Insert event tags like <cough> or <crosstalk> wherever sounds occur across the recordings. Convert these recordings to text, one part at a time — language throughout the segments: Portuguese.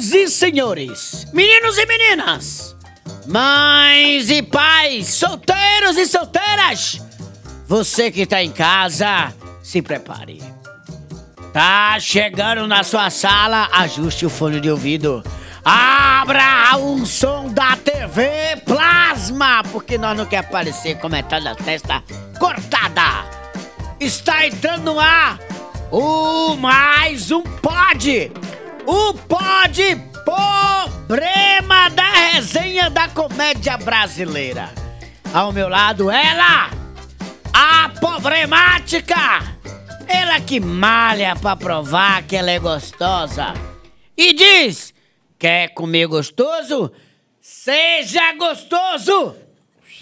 Senhoras e senhores, meninos e meninas, mães e pais, solteiros e solteiras, você que está em casa, se prepare. Tá chegando na sua sala, ajuste o fone de ouvido. Abra o som da TV Plasma, porque nós não quer aparecer com metade é da testa cortada. Está entrando no ar o mais um pode. O pode problema da resenha da comédia brasileira. Ao meu lado, ela, a problemática. Ela que malha pra provar que ela é gostosa. E diz: quer comer gostoso? Seja gostoso!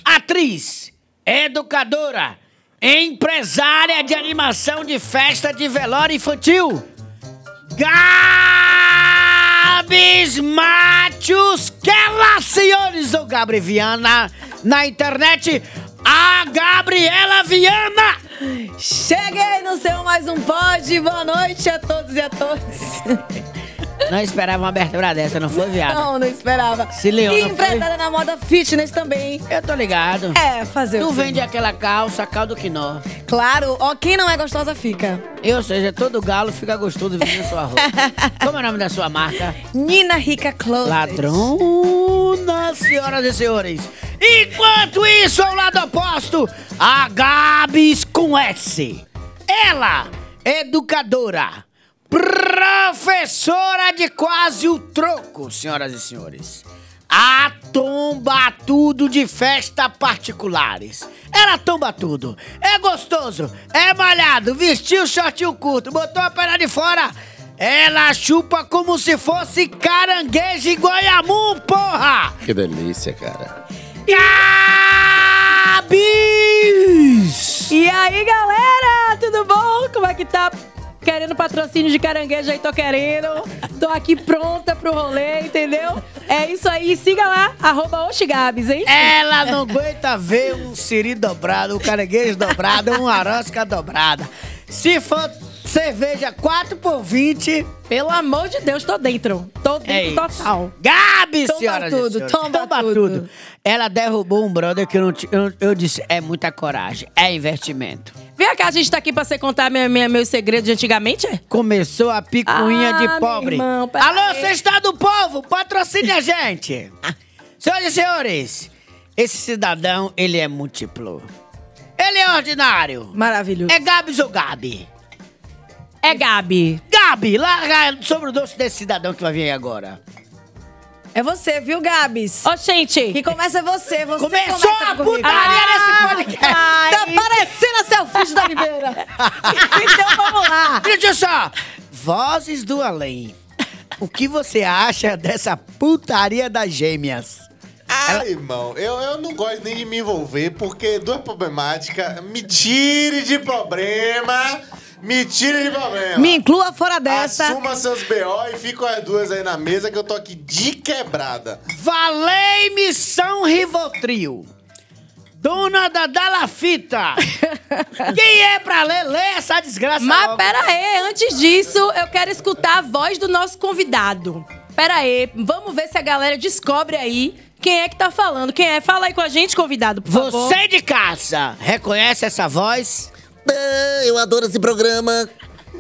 Atriz, educadora, empresária de animação de festa de velório infantil Gabs Matius que é lá, senhores, o Gabriel Viana na internet, a Gabriela Viana. Cheguei no seu mais um pod, boa noite a todos e a todas. Não esperava uma abertura dessa, não foi, viado? Não, não esperava. Se leão E não foi? na moda fitness também. Eu tô ligado. É, fazer Tu o quê? vende aquela calça, caldo quinó. Claro, ó, quem não é gostosa fica. E, ou seja, todo galo fica gostoso vendo sua roupa. <laughs> Como é o nome da sua marca? Nina Rica Clothes. Ladrona, senhoras e senhores. Enquanto isso, ao lado oposto, a Gabs com S. Ela, educadora Professora de quase o troco, senhoras e senhores. A tomba tudo de festa particulares. Era tomba tudo. É gostoso, é malhado, vestiu shortinho curto, botou a perna de fora. Ela chupa como se fosse caranguejo e goiamum, porra! Que delícia, cara. Gabis! E aí, galera, tudo bom? Como é que tá? Querendo patrocínio de caranguejo aí, tô querendo. Tô aqui pronta pro rolê, entendeu? É isso aí. Siga lá, arroba Oxigabs, hein? Ela não aguenta ver um siri dobrado, um caranguejo dobrado, um arosca dobrada. Se for Cerveja 4 por 20. Pelo amor de Deus, tô dentro. Tô é dentro é total. Gabi, toma senhora. Tudo, Toma, toma tudo. Ela derrubou um brother que eu não tinha. Eu, eu, disse, é muita coragem, é investimento. Vem cá, a gente tá aqui pra você contar minha, minha, meus segredos de antigamente? É? Começou a picuinha ah, de pobre. Irmão, Alô, você está do povo, patrocine a gente. <laughs> Senhoras e senhores, esse cidadão, ele é múltiplo. Ele é ordinário. Maravilhoso. É Gabs ou Gabi? É Gabi. Gabi, larga sobre o doce desse cidadão que vai vir aí agora. É você, viu, Gabs? Ô, gente. E começa você, você Começou começa a putaria ah, nesse podcast. Tá parecendo a selfie da Oliveira. <laughs> então, vamos lá. Deixa só. Vozes do Além. O que você acha dessa putaria das gêmeas? Ah, Ela... irmão, eu, eu não gosto nem de me envolver, porque duas problemáticas me tire de problema me tira de problema. Me inclua fora dessa. Assuma seus BO e ficam as duas aí na mesa que eu tô aqui de quebrada. Valei missão Rivotril. Dona da Dalafita! <laughs> Quem é pra ler? Lê essa desgraça! Mas logo. pera aí, antes disso, eu quero escutar a voz do nosso convidado. Pera aí, vamos ver se a galera descobre aí quem é que tá falando. Quem é? Fala aí com a gente, convidado, por Você favor. Você de casa, reconhece essa voz? Eu adoro esse programa.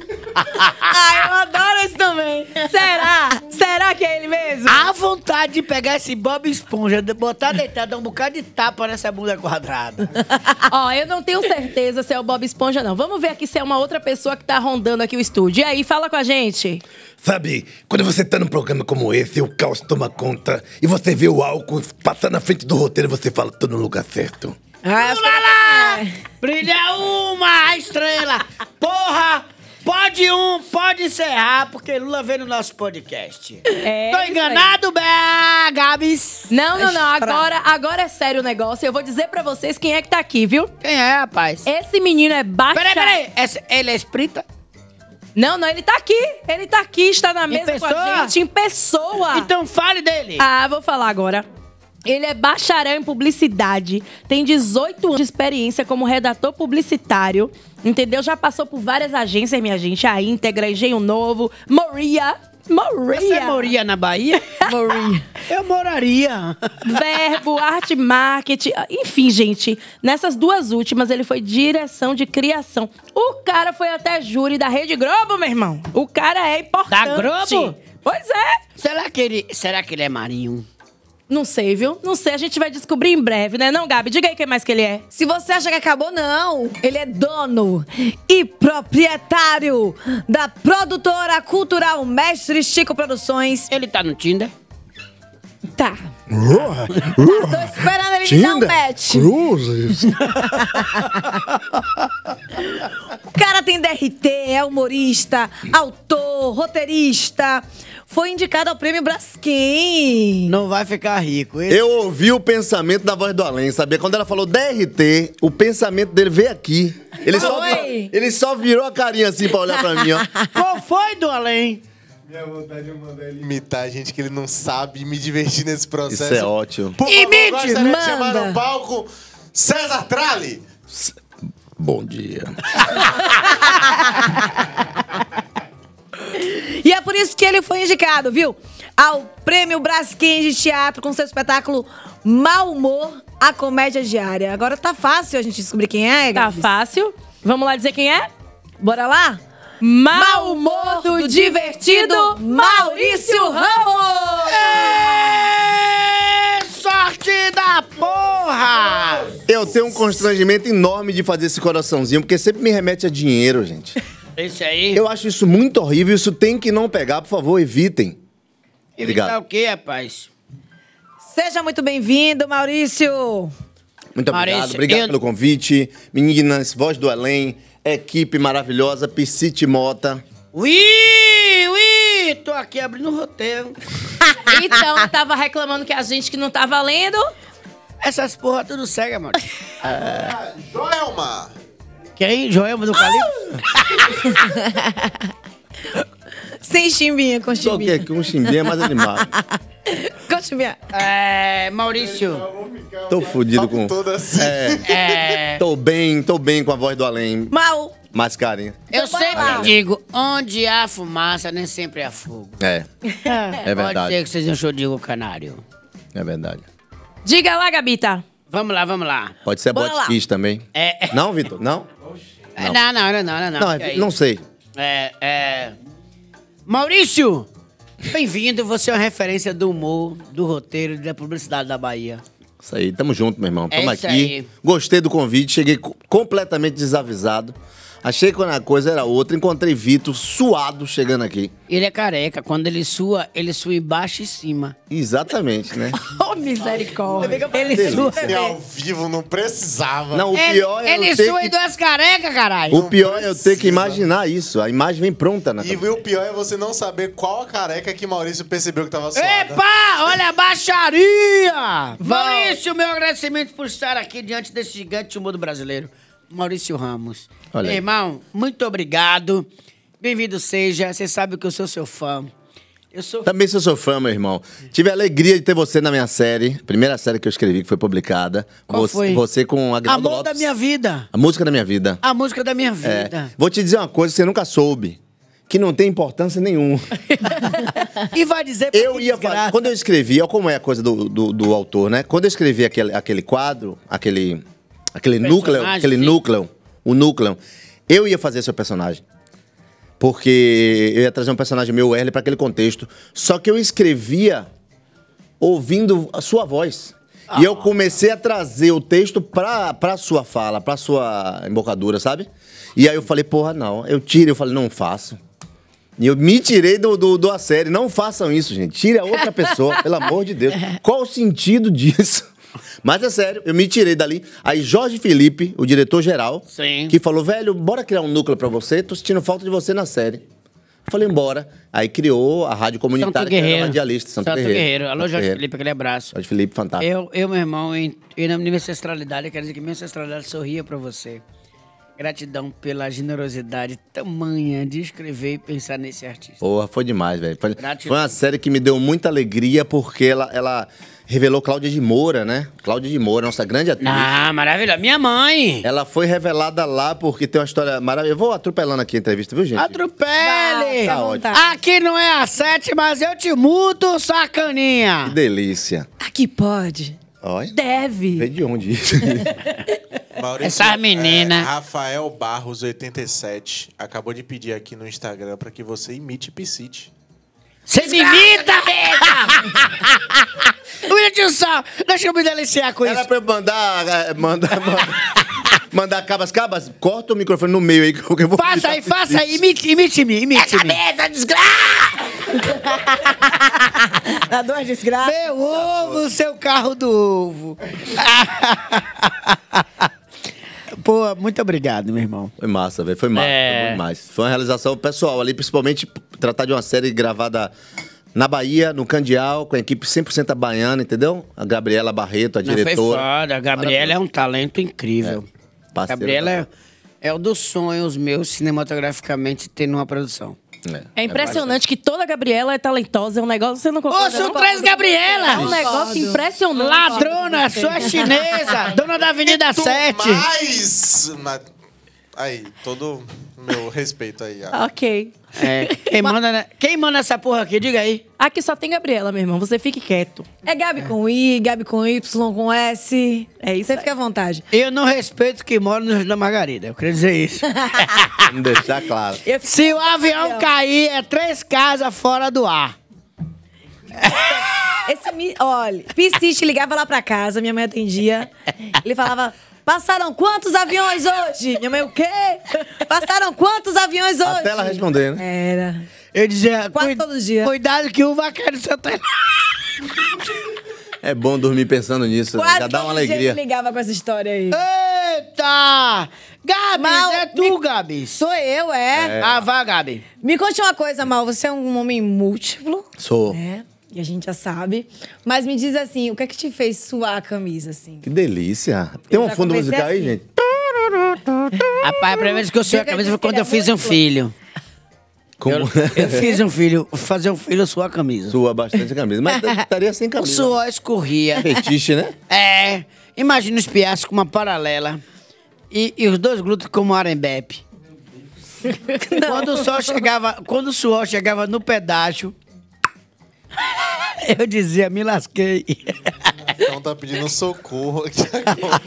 <laughs> ah, eu adoro esse também. Será? Será que é ele mesmo? A vontade de pegar esse Bob Esponja, botar deitado, dar um bocado de tapa nessa bunda quadrada. <laughs> Ó, eu não tenho certeza se é o Bob Esponja, não. Vamos ver aqui se é uma outra pessoa que tá rondando aqui o estúdio. E aí, fala com a gente. Sabe, quando você tá num programa como esse, o caos toma conta e você vê o álcool passar na frente do roteiro, você fala, tô no lugar certo. Lula, lá, Brilha uma estrela! Porra! Pode um, pode encerrar, porque Lula veio no nosso podcast. É Tô enganado, Bé, Gabs? Não, não, não. Agora, agora é sério o negócio. Eu vou dizer pra vocês quem é que tá aqui, viu? Quem é, rapaz? Esse menino é baixa... Peraí, peraí. Esse, ele é espírita? Não, não, ele tá aqui. Ele tá aqui, está na mesa com a gente, em pessoa. Então fale dele. Ah, vou falar agora. Ele é bacharel em publicidade, tem 18 anos de experiência como redator publicitário, entendeu? Já passou por várias agências, minha gente, a Íntegra, Engenho Novo, Moria, Moria. Você é moria na Bahia? <laughs> Moria. Eu moraria. Verbo, arte, marketing. Enfim, gente, nessas duas últimas ele foi direção de criação. O cara foi até júri da Rede Globo, meu irmão. O cara é importante. Da Globo? Pois é. Será que ele, será que ele é marinho? Não sei, viu? Não sei, a gente vai descobrir em breve, né? Não, Gabi, diga aí quem mais que ele é. Se você acha que acabou, não. Ele é dono e proprietário da produtora cultural Mestre Chico Produções. Ele tá no Tinder? Tá. Uh, uh, Tô esperando ele Tinder, dar um match. Cruzes. o cara tem DRT, é humorista, autor, roteirista. Foi indicado ao prêmio Braskem. Não vai ficar rico. Esse... Eu ouvi o pensamento da voz do além, sabia? Quando ela falou DRT, o pensamento dele veio aqui. Ele, só, ele só virou a carinha assim pra olhar pra mim, ó. Qual foi do além? Minha vontade é mandar ele imitar gente que ele não sabe e me divertir nesse processo. Isso é ótimo. Por favor, Imite, manda. de chamar no palco César Trali. C Bom dia. <laughs> e é por isso que ele foi indicado, viu? Ao Prêmio Braskem de Teatro com seu espetáculo Mal Humor, a Comédia Diária. Agora tá fácil a gente descobrir quem é, Tá fácil. Vamos lá dizer quem é? Bora lá? Mal humor do divertido Maurício Ramos! É! Sorte da porra! Eu tenho um constrangimento enorme de fazer esse coraçãozinho, porque sempre me remete a dinheiro, gente. Esse aí? Eu acho isso muito horrível, isso tem que não pegar, por favor, evitem. Evitar Obrigado. o quê, rapaz? Seja muito bem-vindo, Maurício! Muito obrigado, Maurício, obrigado eu... pelo convite. Meninas, voz do além, equipe maravilhosa, Piscite Mota. Ui, ui, tô aqui abrindo o roteiro. <laughs> então, tava reclamando que a gente que não tava tá lendo. Essas porra tudo cega, mano. <laughs> ah. Joelma! Quem? Joelma do ah! Calipso? <laughs> <laughs> Sem chimbinha, com chimbinha. Só que um chimbinha é mais animado. <laughs> com chimbinha. É, Maurício. Tô fudido com... Toda assim. É, é... Tô bem, tô bem com a voz do além. Mal. Mas carinha. Eu tá sempre ah, digo, onde há fumaça, nem sempre há fogo. É. É, é verdade. Pode ser que vocês enchou de o canário. É verdade. Diga lá, Gabita. Vamos lá, vamos lá. Pode ser botkiss também. É. Não, Vitor? Não? É, não. não? não? Não, não, não, não, não. Não, é, não sei. É, é... Maurício, bem-vindo. Você é uma referência do humor, do roteiro e da publicidade da Bahia. Isso aí, tamo junto, meu irmão. É tamo é aqui. Aí. Gostei do convite, cheguei completamente desavisado. Achei que a coisa era outra, encontrei Vitor suado chegando aqui. Ele é careca, quando ele sua, ele sua embaixo e cima. Exatamente, né? <laughs> oh, misericórdia. ele sua. É ao vivo, não precisava. Não, o ele, pior é Ele sua que... e duas carecas, caralho. O pior é eu ter que imaginar isso. A imagem vem pronta na E o pior é você não saber qual a careca que Maurício percebeu que tava suada. Epa! Olha a baixaria! Maurício, meu agradecimento por estar aqui diante desse gigante do mundo brasileiro. Maurício Ramos. Olha Irmão, muito obrigado. Bem-vindo seja. Você sabe que eu sou seu fã. Eu sou... Também sou seu fã, meu irmão. Tive a alegria de ter você na minha série, primeira série que eu escrevi, que foi publicada. Qual você, foi? Você com a Amor Lopes. da minha vida. A música da minha vida. A música da minha é. vida. É. Vou te dizer uma coisa que você nunca soube. Que não tem importância nenhuma. <laughs> e vai dizer pra Eu ia falar. Quando eu escrevi, olha como é a coisa do, do, do, autor, né? Quando eu escrevi aquele, aquele quadro, aquele Aquele núcleo, aquele sim. núcleo, o núcleo. Eu ia fazer seu personagem. Porque eu ia trazer um personagem meu, Erle, para aquele contexto. Só que eu escrevia ouvindo a sua voz. Ah. E eu ah. comecei a trazer o texto para a sua fala, para sua embocadura, sabe? E aí eu falei, porra, não. Eu tiro eu falei, não faço. E eu me tirei do, do, do a série. Não façam isso, gente. Tire a outra pessoa, <laughs> pelo amor de Deus. Qual o sentido disso? Mas é sério, eu me tirei dali. Aí Jorge Felipe, o diretor-geral, que falou, velho, bora criar um núcleo para você, tô sentindo falta de você na série. Falei, embora. Aí criou a rádio comunitária, que era radialista, Santo, Santo Guerreiro. Guerreiro. Alô, Santo Jorge Guerreiro. Felipe, aquele abraço. Jorge Felipe, fantástico. Eu, eu meu irmão, em, em nome de minha ancestralidade, quero dizer que minha ancestralidade sorria para você. Gratidão pela generosidade tamanha de escrever e pensar nesse artista. Porra, foi demais, velho. Foi, foi, uma série que me deu muita alegria porque ela, ela revelou Cláudia de Moura, né? Cláudia de Moura, nossa grande atriz. Ah, maravilha! Minha mãe! Ela foi revelada lá porque tem uma história maravilhosa. Eu vou atropelando aqui a entrevista, viu, gente? Atropele! Tá, ótimo. Aqui não é a sete, mas eu te muto, sacaninha! Que delícia. Aqui pode. Olha. Deve. Vem de onde isso? <laughs> Maurício, Essa menina. É, Rafael Barros, 87, acabou de pedir aqui no Instagram para que você imite Piscite. Você me imita, velho! <laughs> Wilson, deixa eu me deliciar com Era isso. Era pra eu é, mandar. Mandar. mandar, cabas, cabas, corta o microfone no meio aí que eu vou Faça aí, faça aí, imite-me, imite-me. Imite Essa mesa desgraça! <laughs> Dá duas desgraças. Meu ovo, seu carro do ovo. <laughs> Pô, muito obrigado, meu irmão. Foi massa, velho. Foi massa. É... Foi mais. Foi uma realização pessoal ali, principalmente tratar de uma série gravada na Bahia, no Candial, com a equipe 100% baiana, entendeu? A Gabriela Barreto, a Não, diretora. Foi A Gabriela é um talento incrível. É. Gabriela é, é o dos sonhos meus, cinematograficamente, ter numa produção. É, impressionante é que toda Gabriela é talentosa, é um negócio que você não concorda. Ô, são três Gabrielas! É um negócio impressionante. Ladrona, sua chinesa, dona da Avenida é e 7. Mais! Aí, todo meu respeito aí. Ok. É, quem, manda, quem manda essa porra aqui? Diga aí. Aqui só tem Gabriela, meu irmão. Você fique quieto. É Gabi com I, Gabi com Y, com S. É isso. Você aí. fica à vontade. Eu não respeito quem mora no da Margarida. Eu queria dizer isso. <laughs> Vamos deixar claro. Se o avião cair, é três casas fora do ar. Esse, olha, Piscite ligava lá pra casa, minha mãe atendia. Ele falava, Passaram quantos aviões hoje? Minha mãe, o quê? Passaram quantos aviões hoje? Até ela responder, né? Era. Eu dizia, Quase todo dia. cuidado que o vaqueiro senta É bom dormir pensando nisso, né? Quase já dá uma alegria. Quase ligava com essa história aí. Eita! Gabi, Mal, é tu, me... Gabi. Sou eu, é. é. Ah, vá, Gabi. Me conte uma coisa, Mal, você é um homem múltiplo. Sou. É. E a gente já sabe. Mas me diz assim, o que é que te fez suar a camisa, assim? Que delícia. Tem um fundo comecei musical aí, assim. gente? Rapaz, a primeira vez que eu suei a camisa foi quando eu fiz é um filho. Como? Eu, eu fiz um filho, fazer um filho suar a camisa. Sua bastante a camisa. Mas <laughs> estaria sem O camisa. suor escorria. É fetiche, né? É, imagina os piaços com uma paralela e, e os dois glúteos como arembepe. Quando o sol chegava, quando o suor chegava no pedágio <laughs> Eu dizia, me lasquei. <laughs> Então tá pedindo socorro aqui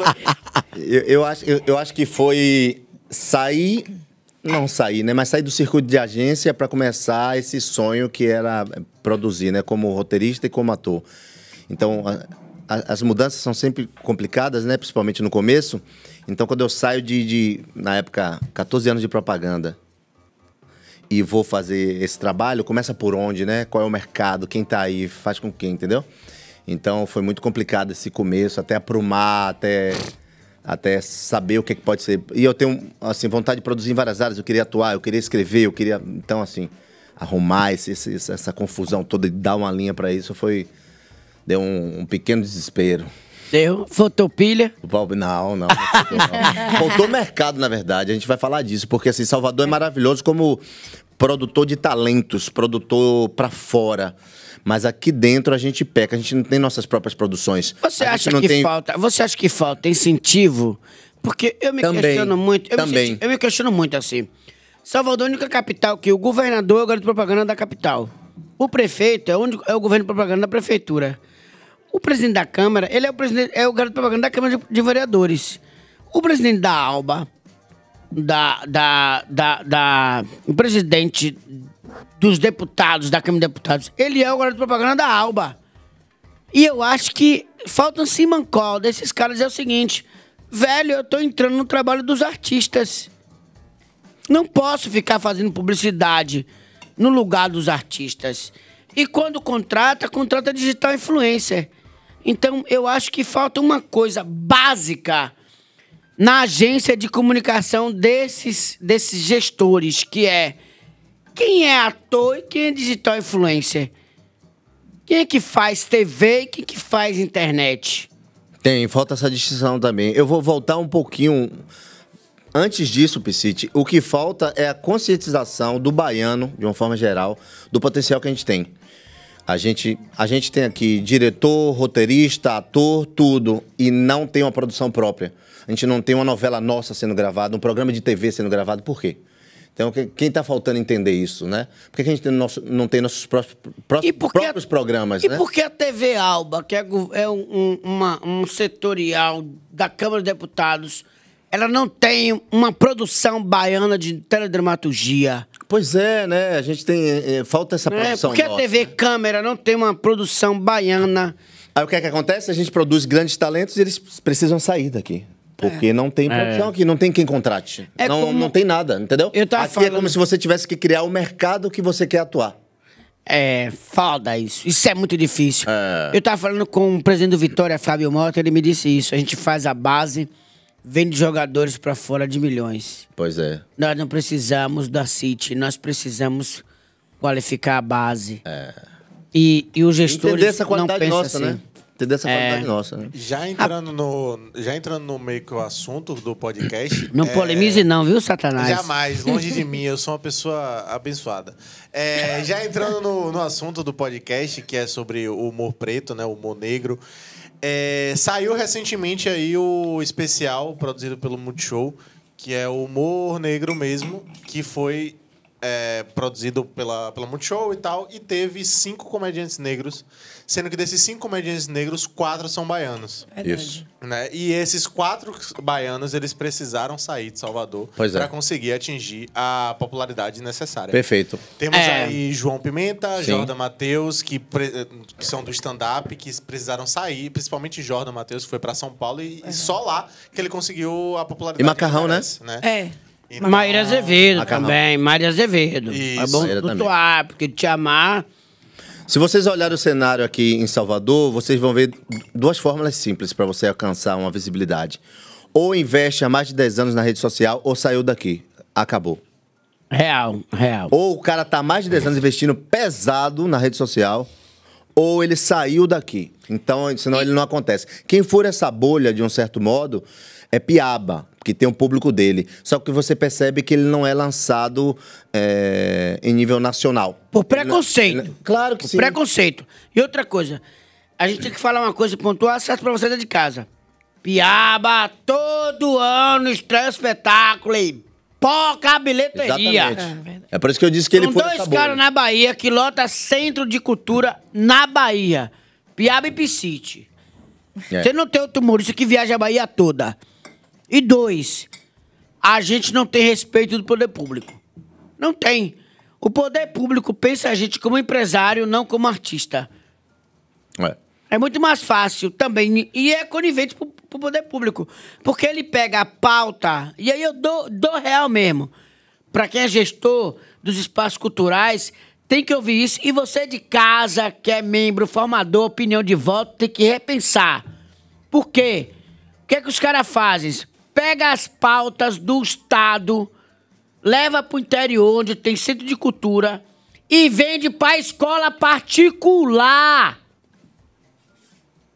<laughs> eu, eu, acho, eu, eu acho que foi sair não sair, né? Mas sair do circuito de agência para começar esse sonho que era produzir, né? Como roteirista e como ator. Então, a, a, as mudanças são sempre complicadas, né? Principalmente no começo. Então, quando eu saio de, de, na época, 14 anos de propaganda, e vou fazer esse trabalho, começa por onde, né? Qual é o mercado, quem tá aí, faz com quem, entendeu? Então foi muito complicado esse começo, até aprumar, até até saber o que, é que pode ser. E eu tenho assim vontade de produzir em várias áreas, eu queria atuar, eu queria escrever, eu queria, então assim, arrumar esse, esse, essa confusão toda e dar uma linha para isso foi deu um, um pequeno desespero. Deu. Faltou pilha? Não, não. <laughs> Faltou mercado, na verdade. A gente vai falar disso, porque assim, Salvador é maravilhoso como produtor de talentos, produtor para fora. Mas aqui dentro a gente peca, a gente não tem nossas próprias produções. Você acha que tem... falta? Você acha que falta incentivo? Porque eu me também, questiono muito. Eu também. Me, eu me questiono muito assim. Salvador é a única capital que o governador é o garoto de propaganda da capital. O prefeito é, onde, é o governo de propaganda da prefeitura. O presidente da Câmara, ele é o, presidente, é o garoto de propaganda da Câmara de, de Vereadores. O presidente da ALBA da, da, da, da o presidente dos deputados, da Câmara de Deputados, ele é o garoto de propaganda da Alba. E eu acho que falta um simancol desses caras é o seguinte, velho, eu tô entrando no trabalho dos artistas. Não posso ficar fazendo publicidade no lugar dos artistas. E quando contrata, contrata digital influencer. Então, eu acho que falta uma coisa básica na agência de comunicação desses, desses gestores, que é quem é ator e quem é digital influencer. Quem é que faz TV e quem é que faz internet? Tem, falta essa distinção também. Eu vou voltar um pouquinho. Antes disso, Piscite, o que falta é a conscientização do baiano, de uma forma geral, do potencial que a gente tem. A gente, a gente tem aqui diretor, roteirista, ator, tudo, e não tem uma produção própria a gente não tem uma novela nossa sendo gravada, um programa de TV sendo gravado, por quê? Então, quem está faltando entender isso, né? Por que a gente não tem nossos próprios, próprios, próprios a, programas, e né? E por que a né? TV Alba, que é, é um, uma, um setorial da Câmara dos Deputados, ela não tem uma produção baiana de teledramaturgia? Pois é, né? A gente tem... É, é falta essa né? produção é, Por que a TV né? Câmara não tem uma produção baiana... Aí o que é que acontece? A gente produz grandes talentos e eles precisam sair daqui. Porque é. não tem produção é. aqui, não tem quem contrate. É não, como... não tem nada, entendeu? Eu aqui falando... é como se você tivesse que criar o mercado que você quer atuar. É foda isso. Isso é muito difícil. É. Eu tava falando com o presidente do Vitória, Fábio Mota, ele me disse isso. A gente faz a base, vende jogadores para fora de milhões. Pois é. Nós não precisamos da City, nós precisamos qualificar a base. É. E, e o gestor. Entender essa qualidade não pensa nossa, né? assim. né? dessa qualidade é... nossa. Né? Já, entrando no, já entrando no meio que o assunto do podcast. <coughs> Não é... polemize, não, viu, Satanás? Jamais, <laughs> longe de mim, eu sou uma pessoa abençoada. É, já entrando no, no assunto do podcast, que é sobre o humor preto, né? O humor negro. É, saiu recentemente aí o especial produzido pelo Multishow, que é o Humor Negro mesmo, que foi é, produzido pela, pela Multishow e tal, e teve cinco comediantes negros sendo que desses cinco comediantes negros, quatro são baianos. Isso. Né? E esses quatro baianos, eles precisaram sair de Salvador é. para conseguir atingir a popularidade necessária. Perfeito. Temos é. aí João Pimenta, Sim. Jordan Matheus, que, pre... que, são do stand-up, que precisaram sair, principalmente Jordan Matheus, que foi para São Paulo e... e, só lá que ele conseguiu a popularidade. E macarrão, né? merece, né? né? É. Então... Maíra Azevedo também, Maíra Azevedo. Isso. É bom do Tuar, porque te amar se vocês olharem o cenário aqui em Salvador, vocês vão ver duas fórmulas simples para você alcançar uma visibilidade. Ou investe há mais de 10 anos na rede social, ou saiu daqui. Acabou. Real, real. Ou o cara tá há mais de 10 anos investindo pesado na rede social, ou ele saiu daqui. Então, senão e... ele não acontece. Quem for essa bolha, de um certo modo, é piaba que tem um público dele. Só que você percebe que ele não é lançado é, em nível nacional. Por é- preconceito. Ele ele é- claro que Por sim. Preconceito. E outra coisa, a gente tem que falar uma coisa pontual, certo pra você dentro de casa. Piaba, todo ano estranho espetáculo e poca bilheteria. É, é, por isso que eu disse que São ele foi dois caras na Bahia que lota centro de cultura na Bahia. Piaba e Piscite. É. Você não tem outro humorista que viaja a Bahia toda. E dois, a gente não tem respeito do poder público. Não tem. O poder público pensa a gente como empresário, não como artista. É. É muito mais fácil também. E é conivente pro, pro poder público. Porque ele pega a pauta, e aí eu dou, dou real mesmo. Para quem é gestor dos espaços culturais, tem que ouvir isso. E você de casa, que é membro, formador, opinião de voto, tem que repensar. Por quê? O que é que os caras fazem? pega as pautas do Estado, leva para o interior, onde tem centro de cultura, e vende para escola particular.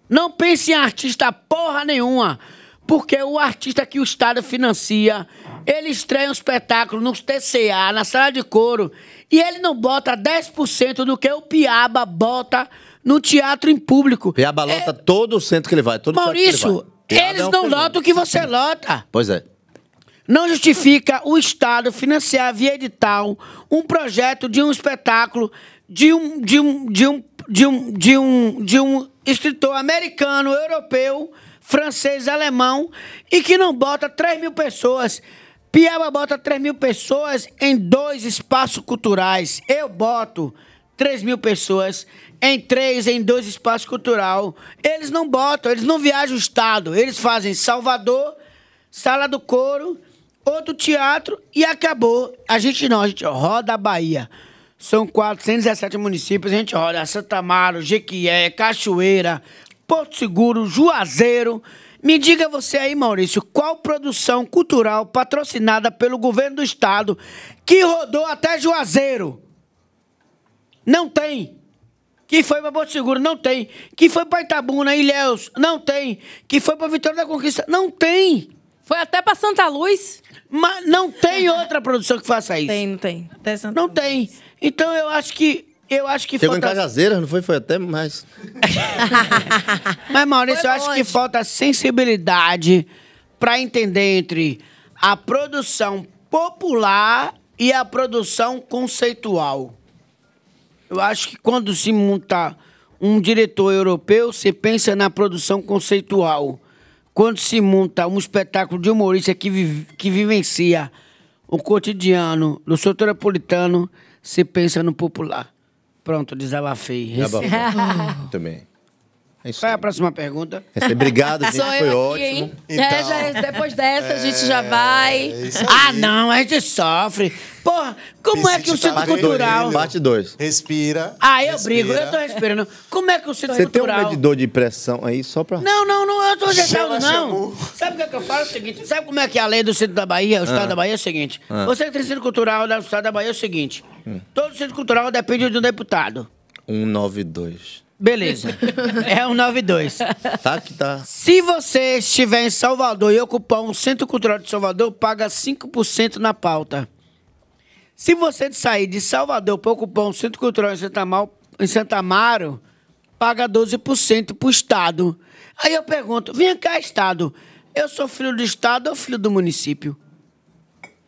Não pense em artista porra nenhuma, porque o artista que o Estado financia, ele estreia um espetáculo nos TCA, na sala de couro, e ele não bota 10% do que o Piaba bota no teatro em público. Piaba lota é... todo o centro que ele vai. Todo Maurício, é Eles não lotam o que você lota. Pois é. Não justifica o Estado financiar via edital um projeto de um espetáculo de um, de um, de um, de um, de um, de um escritor americano, europeu, francês, alemão, e que não bota 3 mil pessoas. Piaba bota 3 mil pessoas em dois espaços culturais. Eu boto 3 mil pessoas em três, em dois espaços cultural. Eles não botam, eles não viajam o estado. Eles fazem Salvador, Sala do Coro, outro teatro e acabou. A gente não, a gente roda a Bahia. São 417 municípios, a gente roda Santa Amaro, Jequié, Cachoeira, Porto Seguro, Juazeiro. Me diga você aí, Maurício, qual produção cultural patrocinada pelo governo do estado que rodou até Juazeiro? Não tem. Que foi para Boto Seguro? Não tem. Que foi para Itabuna, Ilhéus? Não tem. Que foi para Vitória da Conquista? Não tem. Foi até para Santa Luz? Mas não tem outra produção que faça isso. Tem, não tem. Até Santa não Luz. tem. Então eu acho que eu acho que Chegou falta... em Cajazeiras, não foi? Foi até mais. <laughs> Mas, Maurício, foi eu acho que falta sensibilidade para entender entre a produção popular e a produção conceitual. Eu acho que quando se monta um diretor europeu, você pensa na produção conceitual. Quando se monta um espetáculo de humorista que, vive, que vivencia o cotidiano do seu você pensa no popular. Pronto, desabafei. Também. Tá é isso Qual é a próxima pergunta? É obrigado, gente. <laughs> Sou foi ótimo. Então... É, já, é, depois dessa, a gente já é, vai. ah, não, a gente sofre. Porra, como é que o centro tá cultural. Bate dois. Respira. Ah, eu respira. brigo, eu tô respirando. Como é que o centro Você cultural. Você tem um medidor de pressão aí só pra. Não, não, não, eu tô ajeitado, não. Sabe o que, é que, eu falo? É o seguinte: sabe como é que é a lei do centro da Bahia, o ah. estado da Bahia? É o seguinte: ah. você que tem centro cultural do estado da Bahia é o seguinte: hum. todo centro cultural depende de um deputado. 192. Beleza. É um 92. Tá que tá. Se você estiver em Salvador e ocupar um centro cultural de Salvador, paga 5% na pauta. Se você sair de Salvador para ocupar um centro cultural em Santa, Mal, em Santa Amaro, paga 12% para o Estado. Aí eu pergunto, vem cá, Estado, eu sou filho do Estado ou filho do município?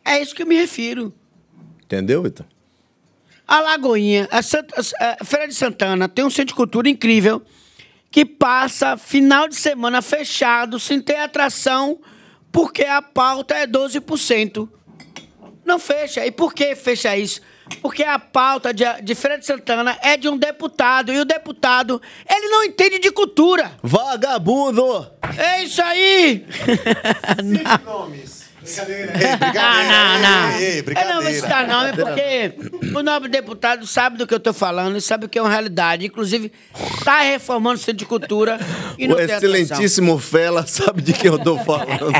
É isso que eu me refiro. Entendeu, Vitor? A Lagoinha, a, Santa, a Feira de Santana tem um centro de cultura incrível que passa final de semana fechado, sem ter atração, porque a pauta é 12%. Não fecha. E por que fecha isso? Porque a pauta de, de Feira de Santana é de um deputado. E o deputado, ele não entende de cultura. Vagabundo! É isso aí! Cinco <laughs> nomes. Brincadeira. Ei, brincadeira. Não, ah, não, não. Ei, brincadeira. Eu não vou citar nome porque o nobre deputado sabe do que eu estou falando e sabe o que é uma realidade. Inclusive, está reformando o Centro de Cultura e não O excelentíssimo atenção. Fela sabe de que eu estou falando.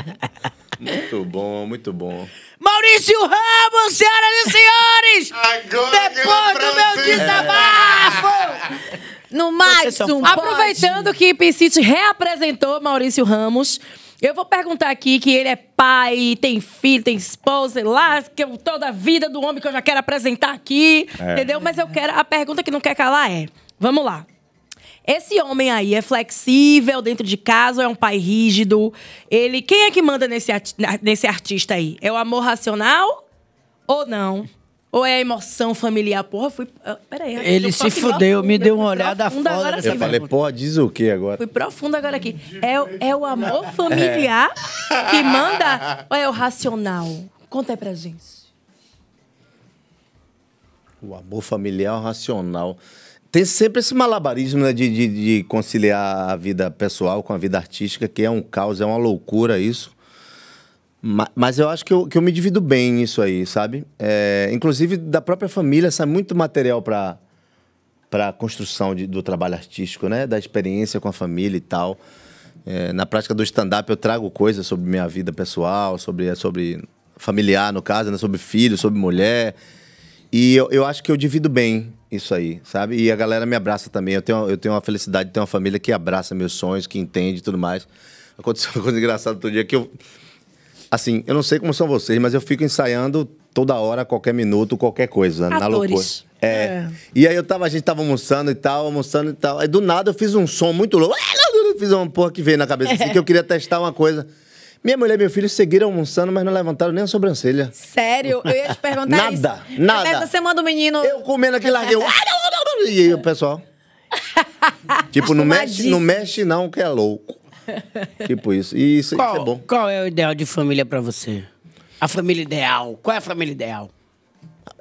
<laughs> Muito bom, muito bom. Maurício Ramos, senhoras e senhores! Agora depois do meu desabafo! No mais, um aproveitando que Piscite reapresentou Maurício Ramos eu vou perguntar aqui que ele é pai, tem filho, tem esposa, sei lá, que eu, toda a vida do homem que eu já quero apresentar aqui, é. entendeu? Mas eu quero. A pergunta que não quer calar é: vamos lá. Esse homem aí é flexível dentro de casa, é um pai rígido. Ele, quem é que manda nesse, nesse artista aí? É o amor racional ou não? Ou é a emoção familiar? Porra, fui. Ah, peraí. Ele se fudeu, me deu uma olhada foda. Agora eu falei, porra, diz o que agora? Fui profundo agora aqui. É, é o amor familiar é. que manda ou é o racional? Conta aí pra gente. O amor familiar é racional. Tem sempre esse malabarismo né, de, de, de conciliar a vida pessoal com a vida artística, que é um caos, é uma loucura isso. Mas eu acho que eu, que eu me divido bem nisso aí, sabe? É, inclusive, da própria família sai muito material para para a construção de, do trabalho artístico, né? Da experiência com a família e tal. É, na prática do stand-up, eu trago coisas sobre minha vida pessoal, sobre, sobre familiar, no caso, né? sobre filho, sobre mulher. E eu, eu acho que eu divido bem isso aí, sabe? E a galera me abraça também. Eu tenho, eu tenho a felicidade de ter uma família que abraça meus sonhos, que entende e tudo mais. Aconteceu <laughs> uma coisa engraçada outro dia que eu Assim, eu não sei como são vocês, mas eu fico ensaiando toda hora, qualquer minuto, qualquer coisa, Atores. na loucura. É. é. E aí eu tava, a gente tava almoçando e tal, almoçando e tal. Aí do nada eu fiz um som muito louco. <laughs> Fiz uma porra que veio na cabeça assim, que eu queria testar uma coisa. Minha mulher e meu filho seguiram almoçando, mas não levantaram nem a sobrancelha. Sério? Eu ia te perguntar <laughs> nada, isso. Nada, nada. Você semana o menino... Eu comendo aqui, larguei. <laughs> e aí o pessoal... tipo, não mexe, não mexe não, que é louco. <laughs> tipo isso. E isso, qual, isso é bom. Qual é o ideal de família para você? A família ideal. Qual é a família ideal?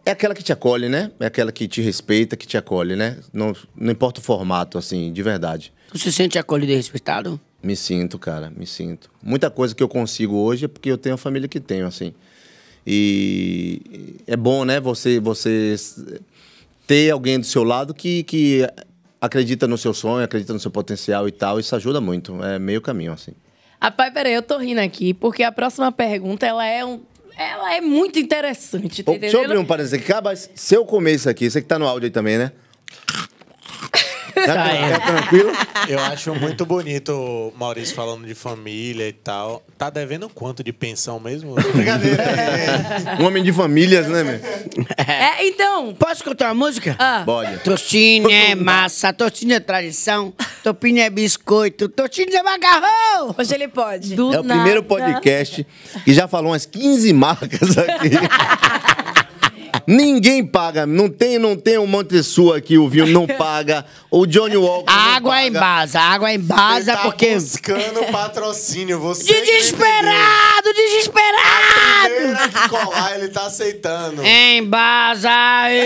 É aquela que te acolhe, né? É aquela que te respeita, que te acolhe, né? Não, não importa o formato, assim, de verdade. Tu se sente acolhido e respeitado? Me sinto, cara, me sinto. Muita coisa que eu consigo hoje é porque eu tenho a família que tenho, assim. E é bom, né? Você, você ter alguém do seu lado que, que acredita no seu sonho, acredita no seu potencial e tal, isso ajuda muito. É meio caminho, assim. Rapaz, peraí, eu tô rindo aqui, porque a próxima pergunta, ela é um. Ela é muito interessante, entendeu? Deixa eu abrir um parênteses aqui. acaba se eu comer isso aqui, você que tá no áudio aí também, né? Tá, é. tranquilo? Eu acho muito bonito o Maurício falando de família e tal. Tá devendo quanto de pensão mesmo? <laughs> Brincadeira. Um homem de famílias, né, meu? É, é então. Posso contar uma música? Ah. Pode. Tostinha é massa, tostinha é tradição, topinha é biscoito, tostinha é macarrão. Hoje ele pode. Do é o primeiro podcast que já falou umas 15 marcas aqui. <laughs> Ninguém paga. Não tem, não tem um monte de sua aqui, o vinho não <laughs> paga. O Johnny Walker. É a água é em a água em tá porque. buscando <laughs> patrocínio, você. que Desesperado, desesperado! primeira que colar, ele tá aceitando. Em base,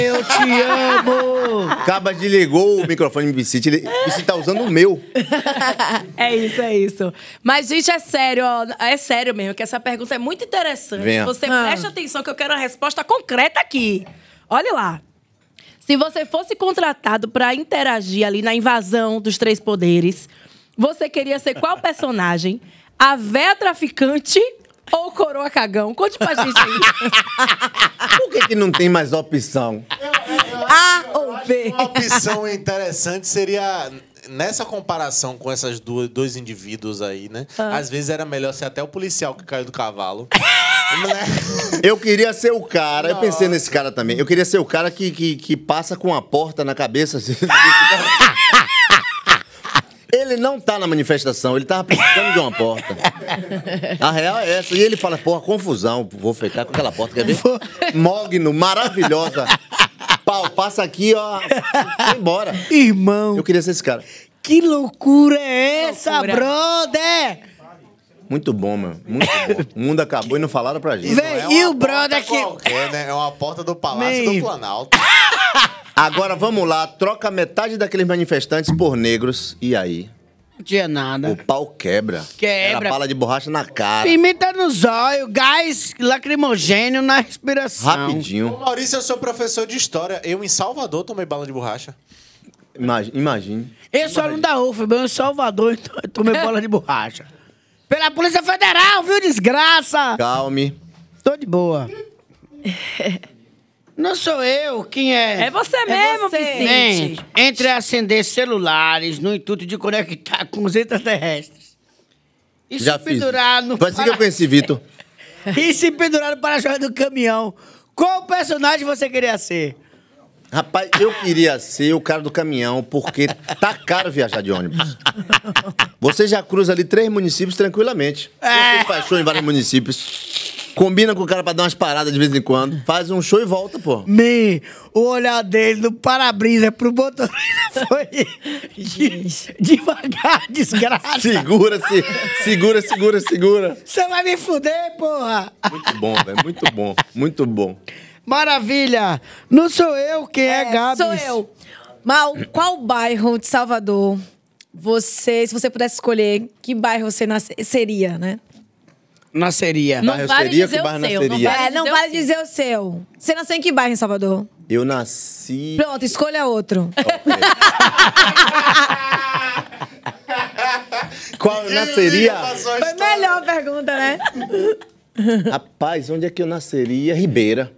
eu te amo! Acaba de ligou o microfone do Bicite. Ele Bicite tá usando o meu. <laughs> É isso, é isso. Mas, gente, é sério, ó. É sério mesmo, que essa pergunta é muito interessante. Venha. Você Ah. preste atenção que eu quero uma resposta concreta aqui olha lá, se você fosse contratado para interagir ali na invasão dos três poderes, você queria ser qual personagem? A véia traficante ou coroa cagão? Conte pra gente aí. <laughs> Por que, que não tem mais opção? A ou B? Uma opção interessante seria nessa comparação com esses dois, indivíduos aí, né? Ah. Às vezes era melhor ser até o policial que caiu do cavalo. <laughs> É? eu queria ser o cara, Nossa. eu pensei nesse cara também. Eu queria ser o cara que, que, que passa com a porta na cabeça. Assim. Ele não tá na manifestação, ele tava precisando de uma porta. A real é essa. E ele fala, porra, confusão, vou ficar com aquela porta, quer ver? Mogno, maravilhosa. Pau, passa aqui, ó. Vai embora. Irmão. Eu queria ser esse cara. Que loucura é essa, loucura. brother? Muito bom, meu. Muito bom. <laughs> O mundo acabou e não falaram pra gente. Vem, é e o brother que. É, né? É uma porta do Palácio Man. do Planalto. <laughs> Agora vamos lá, troca metade daqueles manifestantes por negros. E aí? Não tinha nada. O pau quebra. Quebra. Era bala de borracha na cara. Pimenta nos olhos, gás lacrimogênio na respiração. Rapidinho. Ô Maurício, eu sou professor de história. Eu em Salvador tomei bala de borracha. Imagine. imagine. Eu sou aluno da UFB, eu em Salvador então tomei bola de borracha. Pela Polícia Federal, viu, desgraça? Calme. Tô de boa. Não sou eu quem é. É você é mesmo, você. Vicente. Entre acender celulares no intuito de conectar com os extraterrestres. E Já se fiz. pendurar no. Parece para... que eu conheci, Vitor. <laughs> e se pendurar no para-choque do caminhão. Qual personagem você queria ser? Rapaz, eu queria ser o cara do caminhão, porque tá caro viajar de ônibus. Você já cruza ali três municípios tranquilamente. É. Você faz show em vários municípios. Combina com o cara pra dar umas paradas de vez em quando. Faz um show e volta, pô. Me, o olhar dele no para-brisa pro motorista <laughs> foi de, devagar, desgraça. Segura, se, segura, segura, segura. Você vai me fuder, porra. Muito bom, velho. Muito bom, muito bom. Maravilha! Não sou eu quem é, é Gabs. Sou eu. Mal, qual bairro de Salvador você, se você pudesse escolher, que bairro você nasceria, né? Nasceria. Não bairro vale seria, dizer que bairro o seu. Nasceria? Não vale, é, não dizer, vale o dizer o seu. Você nasceu em que bairro em Salvador? Eu nasci. Pronto, escolha outro. Okay. <laughs> Qual nasceria? Foi melhor a pergunta, né? <laughs> Rapaz, onde é que eu nasceria? Ribeira.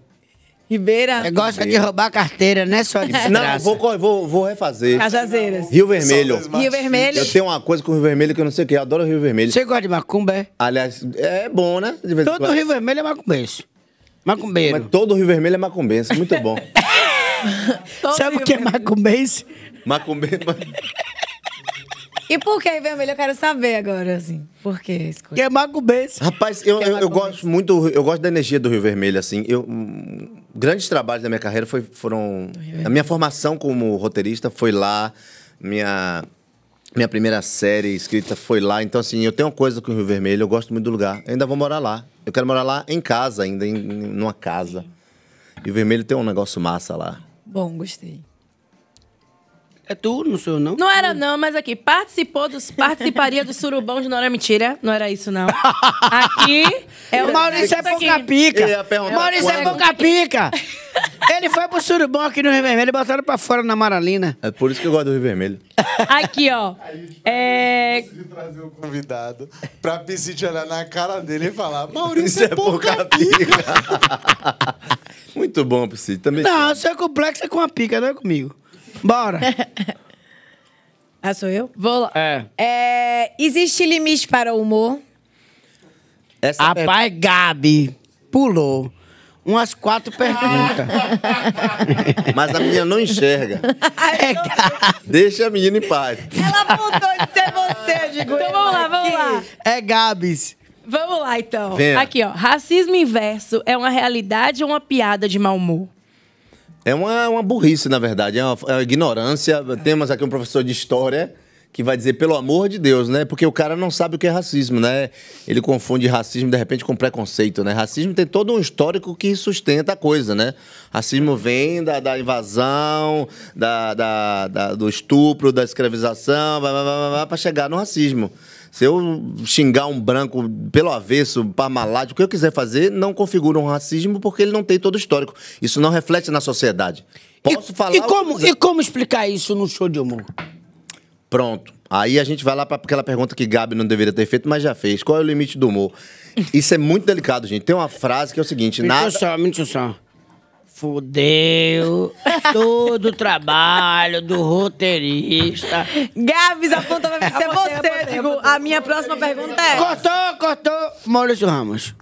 Ribeira. Você gosta de roubar carteira, né, sua <laughs> desgraça? Não, vou, vou, vou refazer. Cajazeiras. Rio Vermelho. Rio Vermelho. Eu tenho uma coisa com o Rio Vermelho que eu não sei o que, eu adoro o Rio Vermelho. Você gosta de macumba, é? Aliás, é bom, né? Todo Rio Vermelho é macumbense. Macumbeiro. Mas todo Rio Vermelho é macumbense, muito bom. <laughs> Sabe o que é macumbense? Macumbense... E por que Rio vermelho? Eu quero saber agora, assim. Por que Que é macumbense. Rapaz, eu, é eu, eu gosto muito, eu gosto da energia do Rio Vermelho, assim. Eu, hum, grandes trabalhos da minha carreira foi, foram. A minha formação como roteirista foi lá, minha, minha primeira série escrita foi lá. Então, assim, eu tenho uma coisa com o Rio Vermelho, eu gosto muito do lugar. Eu ainda vou morar lá. Eu quero morar lá em casa, ainda, em, numa casa. E o Vermelho tem um negócio massa lá. Bom, gostei. É tu, não sou eu, não? Não era, não, mas aqui. Participou dos. Participaria do surubão de Não Era Mentira. Não era isso, não. Aqui. <laughs> É o Maurício é pouca pica. Ele Maurício é pouca pica. Ele foi pro surubão aqui no Rio Vermelho e botaram pra fora na Maralina. É por isso que eu gosto do Rio Vermelho. Aqui, ó. É... De trazer o convidado pra Piscite olhar na cara dele e falar: Maurício é, é pouca pica. <laughs> Muito bom, Piscite. Também. Não, seu complexo é com a pica, não é comigo. Bora. <laughs> ah, sou eu? Vou lá. É. é. Existe limite para o humor? Essa Rapaz, per... Gabi pulou umas quatro perguntas. <laughs> Mas a menina não enxerga. <laughs> É, Deixa a menina em paz. Ela mudou de ser você, eu digo. Então vamos lá, vamos lá. É Gabs. Vamos lá, então. Vem. Aqui, ó. Racismo inverso é uma realidade ou uma piada de mau humor? É uma, uma burrice, na verdade, é uma, é uma ignorância. É. Temos aqui um professor de história que vai dizer, pelo amor de Deus, né? Porque o cara não sabe o que é racismo, né? Ele confunde racismo, de repente, com preconceito, né? Racismo tem todo um histórico que sustenta a coisa, né? Racismo vem da, da invasão, da, da, da, do estupro, da escravização, para chegar no racismo. Se eu xingar um branco pelo avesso, parmalade, o que eu quiser fazer, não configura um racismo porque ele não tem todo o histórico. Isso não reflete na sociedade. Posso e, falar... E como, e como explicar isso no show de humor? Pronto. Aí a gente vai lá para aquela pergunta que Gabi não deveria ter feito, mas já fez. Qual é o limite do humor? Isso é muito delicado, gente. Tem uma frase que é o seguinte: nada. Só, só fudeu todo o trabalho do roteirista. Gabs, aponta pra mim se é você. a minha é próxima pergunta é... Cortou, cortou. Maurício Ramos.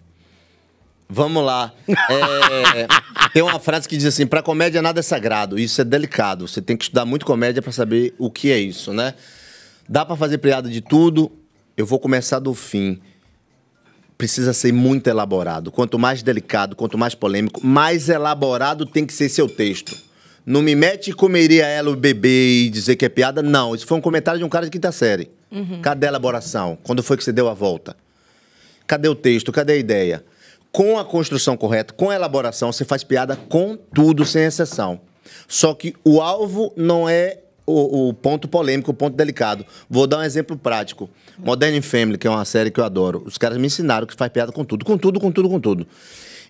Vamos lá. É, <laughs> tem uma frase que diz assim: para comédia nada é sagrado, isso é delicado. Você tem que estudar muito comédia para saber o que é isso, né? Dá para fazer piada de tudo. Eu vou começar do fim precisa ser muito elaborado. Quanto mais delicado, quanto mais polêmico, mais elaborado tem que ser seu texto. Não me mete comeria ela o bebê e dizer que é piada. Não, isso foi um comentário de um cara de quinta série. Uhum. Cadê a elaboração? Quando foi que você deu a volta? Cadê o texto? Cadê a ideia? Com a construção correta, com a elaboração, você faz piada com tudo, sem exceção. Só que o alvo não é o, o, ponto polêmico, o ponto delicado. Vou dar um exemplo prático. Modern Family, que é uma série que eu adoro. Os caras me ensinaram que faz piada com tudo, com tudo, com tudo, com tudo.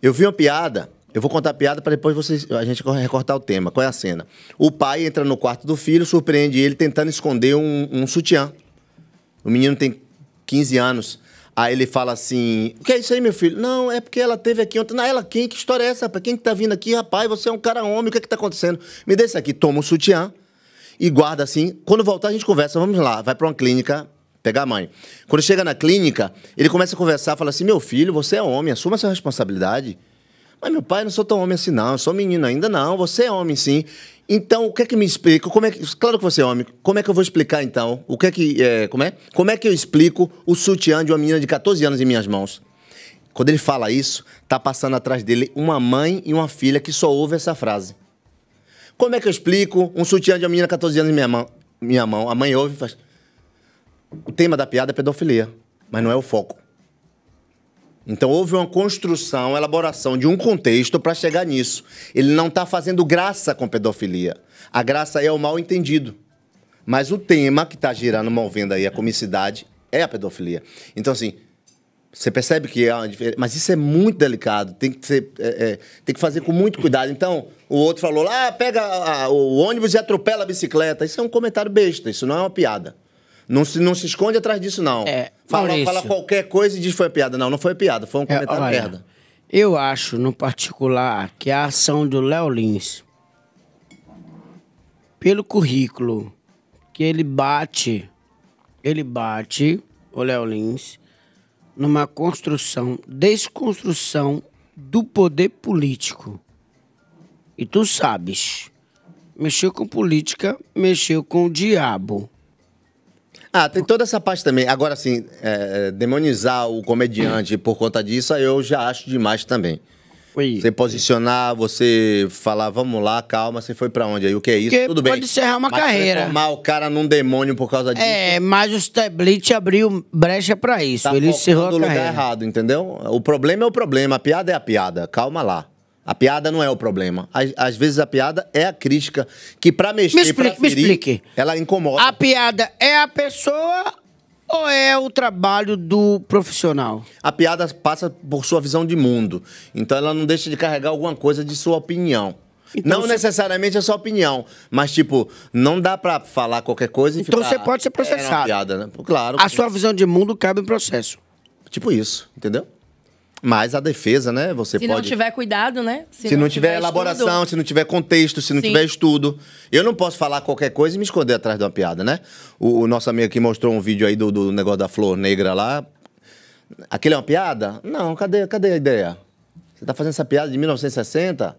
Eu vi uma piada, eu vou contar a piada para depois vocês, a gente recortar o tema. Qual é a cena? O pai entra no quarto do filho, surpreende ele tentando esconder um, um sutiã. O menino tem 15 anos. Aí ele fala assim: O que é isso aí, meu filho? Não, é porque ela teve aqui ontem. Não, ela quem? Que história é essa, Para Quem que tá vindo aqui, rapaz? Você é um cara homem, o que é que tá acontecendo? Me dê isso aqui. Toma o um sutiã, e guarda assim. Quando voltar, a gente conversa, vamos lá, vai para uma clínica pegar a mãe. Quando chega na clínica, ele começa a conversar, fala assim: meu filho, você é homem, assuma essa responsabilidade. Mas meu pai, não sou tão homem assim, não, eu sou menino ainda, não, você é homem sim. Então, o que é que me explica? Como é que, claro que você é homem. Como é que eu vou explicar, então? O que é que. É, como, é? como é que eu explico o sutiã de uma menina de 14 anos em minhas mãos? Quando ele fala isso, tá passando atrás dele uma mãe e uma filha que só ouve essa frase. Como é que eu explico um sutiã de uma menina de 14 anos em minha mão? Minha mão. A mãe ouve e faz. O tema da piada é pedofilia, mas não é o foco. Então houve uma construção, elaboração de um contexto para chegar nisso. Ele não está fazendo graça com pedofilia. A graça é o mal entendido. Mas o tema que está girando, movendo aí a comicidade, é a pedofilia. Então, assim, você percebe que é uma diferença. Mas isso é muito delicado, tem que, ser, é, é, tem que fazer com muito cuidado. Então, o outro falou lá, ah, pega a, o ônibus e atropela a bicicleta. Isso é um comentário besta, isso não é uma piada. Não se, não se esconde atrás disso, não. É, fala, fala qualquer coisa e diz foi piada. Não, não foi piada, foi um é, comentário é, olha, merda. Eu acho, no particular, que a ação do Léo Lins, pelo currículo que ele bate, ele bate, o Léo Lins, numa construção, desconstrução do poder político. E tu sabes, mexeu com política, mexeu com o diabo. Ah, tem toda essa parte também. Agora, assim, é, demonizar o comediante por conta disso, eu já acho demais também. Oi. Você posicionar, você falar, vamos lá, calma, você foi para onde aí? O que é isso? Porque Tudo bem. Pode encerrar uma mas carreira. Transformar o cara num demônio por causa disso. É, mas o Stablitz abriu brecha para isso. Tá Ele encerrou a carreira. lugar errado, entendeu? O problema é o problema, a piada é a piada. Calma lá. A piada não é o problema. Às, às vezes a piada é a crítica que para mexer, me explique, ferir, me explique. ela incomoda. A piada é a pessoa ou é o trabalho do profissional? A piada passa por sua visão de mundo. Então ela não deixa de carregar alguma coisa de sua opinião. Então, não você... necessariamente a sua opinião, mas tipo, não dá para falar qualquer coisa e Então ficar, você pode ser é, processado. É piada, né? Claro. A sua visão de mundo cabe em processo. Tipo isso, entendeu? Mas a defesa, né? Você se pode. Se não tiver cuidado, né? Se, se não, não, tiver, tiver elaboração, estudo. se não tiver contexto, se não Sim. tiver estudo. Eu não posso falar qualquer coisa e me esconder atrás de uma piada, né? O, o nosso amigo aqui mostrou um vídeo aí do, do negócio da flor negra lá. Aquilo é uma piada? Não, cadê, cadê a ideia? Você tá fazendo essa piada de 1960?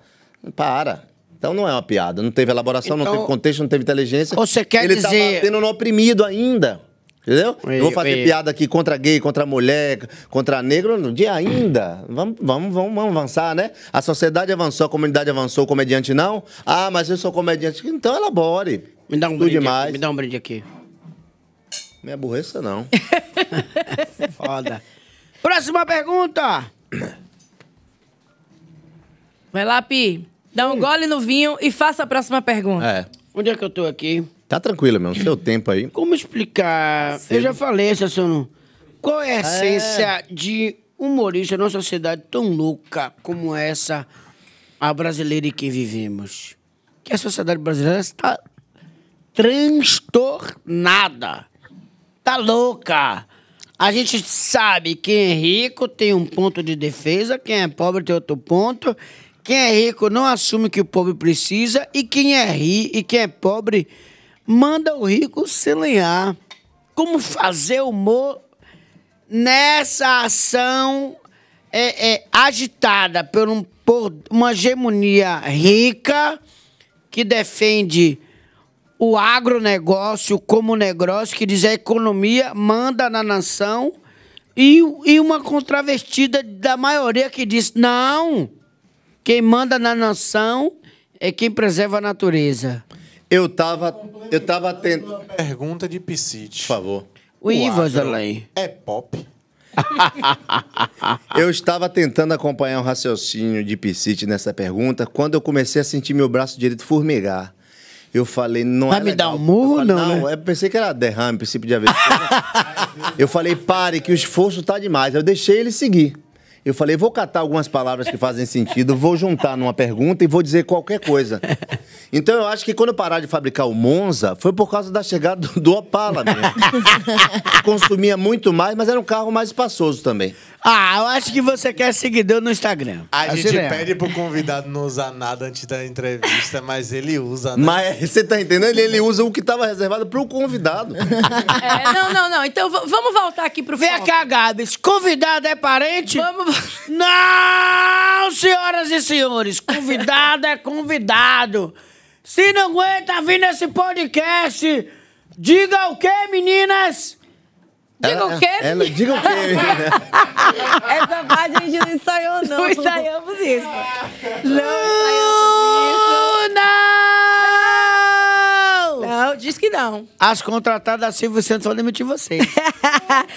Para. Então não é uma piada. Não teve elaboração, então, não teve então, contexto, não teve inteligência. Você quer Ele tá dizer. Ele tá batendo no oprimido ainda. Entendeu? eu vou fazer piada aqui contra gay, contra mulher, contra negro no dia ainda. Vamos, vamos, vamos, vamos avançar, né? A sociedade avançou, a comunidade avançou, o comediante não. Ah, mas eu sou comediante. Então elabore. Me dá um Tudo brinde mais. Aqui, me dá um brinde aqui. Me é aborreça, não. <laughs> Foda. Próxima pergunta. Vai lá, Pi. Dá um hum. gole no vinho e faça a próxima pergunta. É. Onde é que eu tô aqui? Tá tranquilo, meu. Seu tempo aí. Como explicar? Sim. Eu já falei, Sassano. Qual é a essência é. de humorista numa sociedade tão louca como essa, a brasileira em que vivemos? Que a sociedade brasileira está transtornada. Tá louca. A gente sabe quem é rico tem um ponto de defesa, quem é pobre tem outro ponto. Quem é rico não assume que o pobre precisa e quem é rico e quem é pobre manda o rico se lenhar. Como fazer humor nessa ação é, é, agitada por, um, por uma hegemonia rica que defende o agronegócio como negócio, que diz a economia manda na nação, e, e uma contravestida da maioria que diz: não, quem manda na nação é quem preserva a natureza. Eu tava, eu tava tentando. Pergunta de Piscite. Por favor. O, o Ivazalém. É pop. <laughs> eu estava tentando acompanhar um raciocínio de Piscite nessa pergunta quando eu comecei a sentir meu braço direito formigar. Eu falei, não Vai é. Vai me legal. dar um murro, falei, não? Não, né? eu pensei que era derrame, princípio de AVC. <laughs> eu falei, pare, que o esforço tá demais. Eu deixei ele seguir. Eu falei, vou catar algumas palavras que fazem sentido, vou juntar numa pergunta e vou dizer qualquer coisa. <laughs> Então eu acho que quando eu parar de fabricar o Monza, foi por causa da chegada do, Opala mesmo. <laughs> Consumia muito mais, mas era um carro mais espaçoso também. Ah, eu acho que você quer seguidor no Instagram. A assim gente pede pro convidado não usar nada antes da entrevista, mas ele usa, né? Mas você tá entendendo? Ele, ele usa o que tava reservado pro convidado. É, não, não, não. Então vamos voltar aqui pro Vem foco. cá, Gabs. Convidado é parente? Vamos não, senhoras e senhores, convidado é convidado. Se não aguenta vir nesse podcast, diga o quê, meninas? Diga o quê? Ela, diga o quê, Essa parte <laughs> é a gente não ensaiou, não. Não ensaiamos isso. Não isso. Não! Não, diz que não. As contratadas da Silvio Santos vão demitir vocês. <laughs>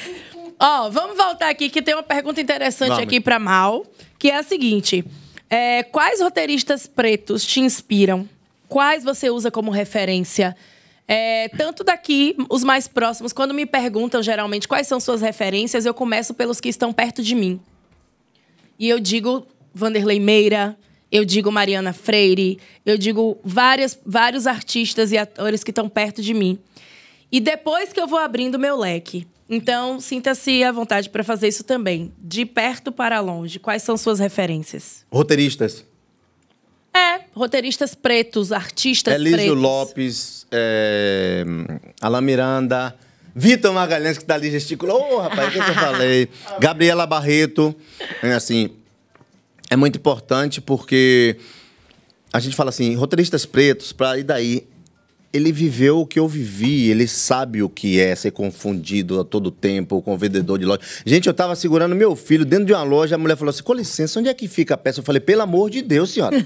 Ó, oh, vamos voltar aqui que tem uma pergunta interessante vamos. aqui para Mal, que é a seguinte: é, quais roteiristas pretos te inspiram? Quais você usa como referência? É, tanto daqui, os mais próximos, quando me perguntam geralmente quais são suas referências, eu começo pelos que estão perto de mim. E eu digo Vanderlei Meira, eu digo Mariana Freire, eu digo várias, vários artistas e atores que estão perto de mim. E depois que eu vou abrindo meu leque, então, sinta-se à vontade para fazer isso também. De perto para longe, quais são suas referências? Roteiristas. É, roteiristas pretos, artistas Elísio pretos. Elísio Lopes, é... Alain Miranda, Vitor Magalhães, que está ali gesticulando. Ô, oh, rapaz, o que, é que eu falei? <laughs> Gabriela Barreto. É, assim, é muito importante porque a gente fala assim, roteiristas pretos, para ir daí? ele viveu o que eu vivi, ele sabe o que é ser confundido a todo tempo com o vendedor de loja. Gente, eu tava segurando meu filho dentro de uma loja, a mulher falou assim: com licença, onde é que fica a peça? Eu falei: pelo amor de Deus, senhora.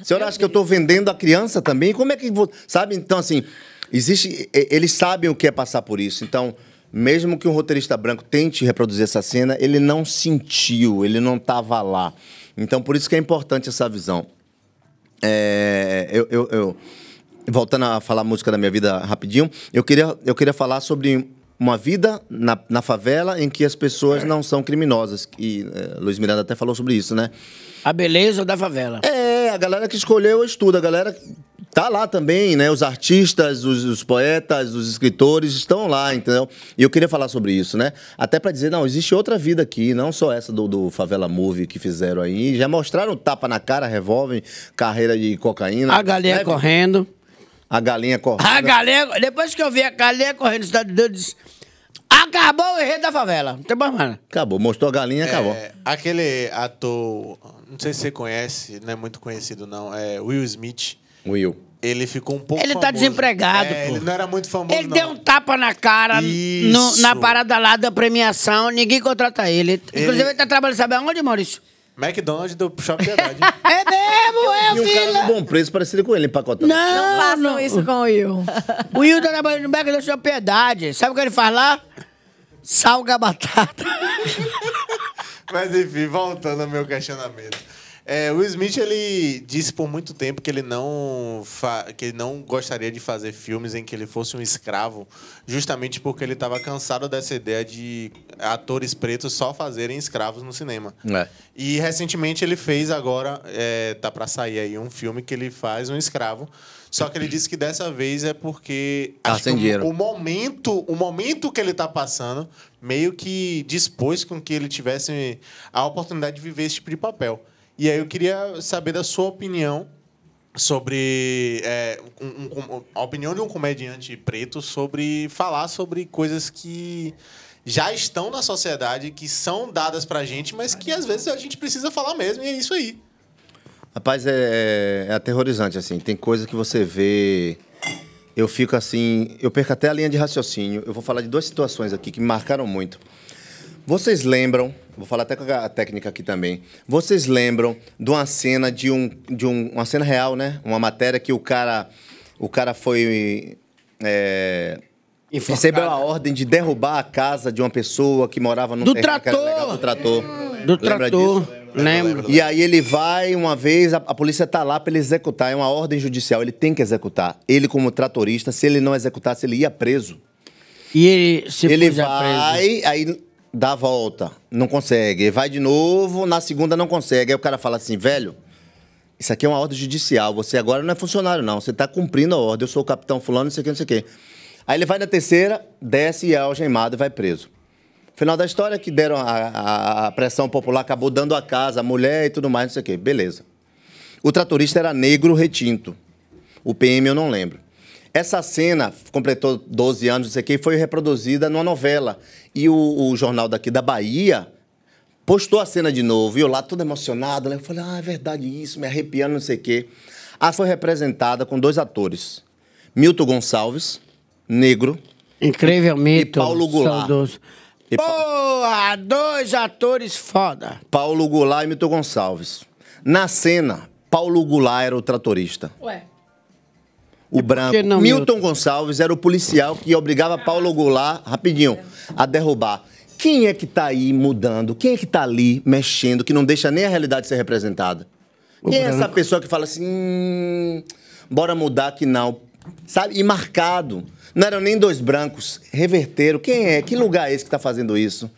A <laughs> senhora acha que eu tô vendendo a criança também? Como é que. Vou... Sabe? Então, assim, existe. Eles sabem o que é passar por isso. Então mesmo que um roteirista branco tente reproduzir essa cena, ele não sentiu, ele não estava lá. Então, por isso que é importante essa visão. É, eu, eu, eu, voltando a falar música da minha vida rapidinho, eu queria, eu queria falar sobre uma vida na, na favela em que as pessoas é. não são criminosas. E é, Luiz Miranda até falou sobre isso, né? A beleza da favela. É, a galera que escolheu estuda, a galera tá lá também, né? Os artistas, os, os, poetas, os escritores estão lá, entendeu? E eu queria falar sobre isso, né? Até para dizer, não, existe outra vida aqui, não só essa do, do Favela Movie que fizeram aí. Já mostraram tapa na cara, revólver, carreira de cocaína. A galera né? correndo. A galinha correndo. A galinha. Depois que eu vi a galinha correndo, está cidade de Deus disse. Acabou o enredo da favela. Não tem mais nada. Acabou, mostrou a galinha, é, acabou. É, aquele ator, não sei se você conhece, não é muito conhecido não, é Will Smith. Will. Ele ficou um pouco Ele tá famoso. tá desempregado, é, pô. Ele não era muito famoso, Ele não. deu um tapa na cara no, na parada lá da premiação. Ninguém contrata ele. ele... Inclusive, ele tá trabalhando, sabe aonde, Maurício? McDonald's do Shopping Piedade. <laughs> é mesmo, é, e um cara de bom preço parecido com ele, empacotando. Não, não façam não. isso com o Will. o Will tá trabalhando no McDonald's do Shopping Piedade. Sabe o que ele faz lá? Salga a batata. Mas enfim, voltando ao meu questionamento. É, Will Smith ele disse por muito tempo que ele não que ele não gostaria de fazer filmes em que ele fosse um escravo, justamente porque ele estava cansado dessa ideia de atores pretos só fazerem escravos no cinema. É. E recentemente ele fez agora é, tá para sair aí um filme que ele faz um escravo. Só que ele disse que dessa vez é porque tá acho o, o, momento, o momento que ele está passando meio que dispôs com que ele tivesse a oportunidade de viver esse tipo de papel. E aí eu queria saber da sua opinião sobre é, um, um, a opinião de um comediante preto sobre falar sobre coisas que já estão na sociedade, que são dadas pra gente, mas que às vezes a gente precisa falar mesmo, e é isso aí. Rapaz, é, é, é aterrorizante, assim. Tem coisa que você vê. Eu fico assim. Eu perco até a linha de raciocínio. Eu vou falar de duas situações aqui que me marcaram muito. Vocês lembram, vou falar até com a técnica aqui também, vocês lembram de uma cena de um. De um, uma cena real, né? Uma matéria que o cara. O cara foi. É, recebeu a ordem de derrubar a casa de uma pessoa que morava no do trator. Legal, do trator. Do Lembra trator. Disso? Né? Lembro. E aí ele vai uma vez, a, a polícia tá lá para ele executar, é uma ordem judicial, ele tem que executar. Ele como tratorista, se ele não executasse, ele ia preso. E ele se ele vai, preso. aí dá a volta, não consegue. Vai de novo, na segunda não consegue. Aí o cara fala assim, velho, isso aqui é uma ordem judicial, você agora não é funcionário, não. Você está cumprindo a ordem, eu sou o capitão fulano, não sei o que, não sei o quê. Aí ele vai na terceira, desce e é algemado e vai preso. Final da história que deram a, a, a pressão popular, acabou dando a casa, a mulher e tudo mais, não sei o quê. Beleza. O tratorista era negro retinto. O PM eu não lembro. Essa cena, completou 12 anos, isso aqui, foi reproduzida numa novela. E o, o jornal daqui da Bahia postou a cena de novo. E eu lá, todo emocionado, né? eu falei, ah, é verdade isso, me arrepiando, não sei o quê. A foi representada com dois atores. Milton Gonçalves, negro. Incrivelmente. E Paulo Goulart. Pô, E Boa! Dois atores foda. Paulo Goulart e Milton Gonçalves. Na cena, Paulo Goulart era o tratorista. Ué o é branco. Não, Milton, Milton Gonçalves era o policial que obrigava Paulo Goulart, rapidinho, a derrubar. Quem é que está aí mudando? Quem é que está ali mexendo, que não deixa nem a realidade ser representada? Quem é essa pessoa que fala assim, hum, bora mudar que não? Sabe? E marcado. Não eram nem dois brancos, reverteram. Quem é? Que lugar é esse que está fazendo isso?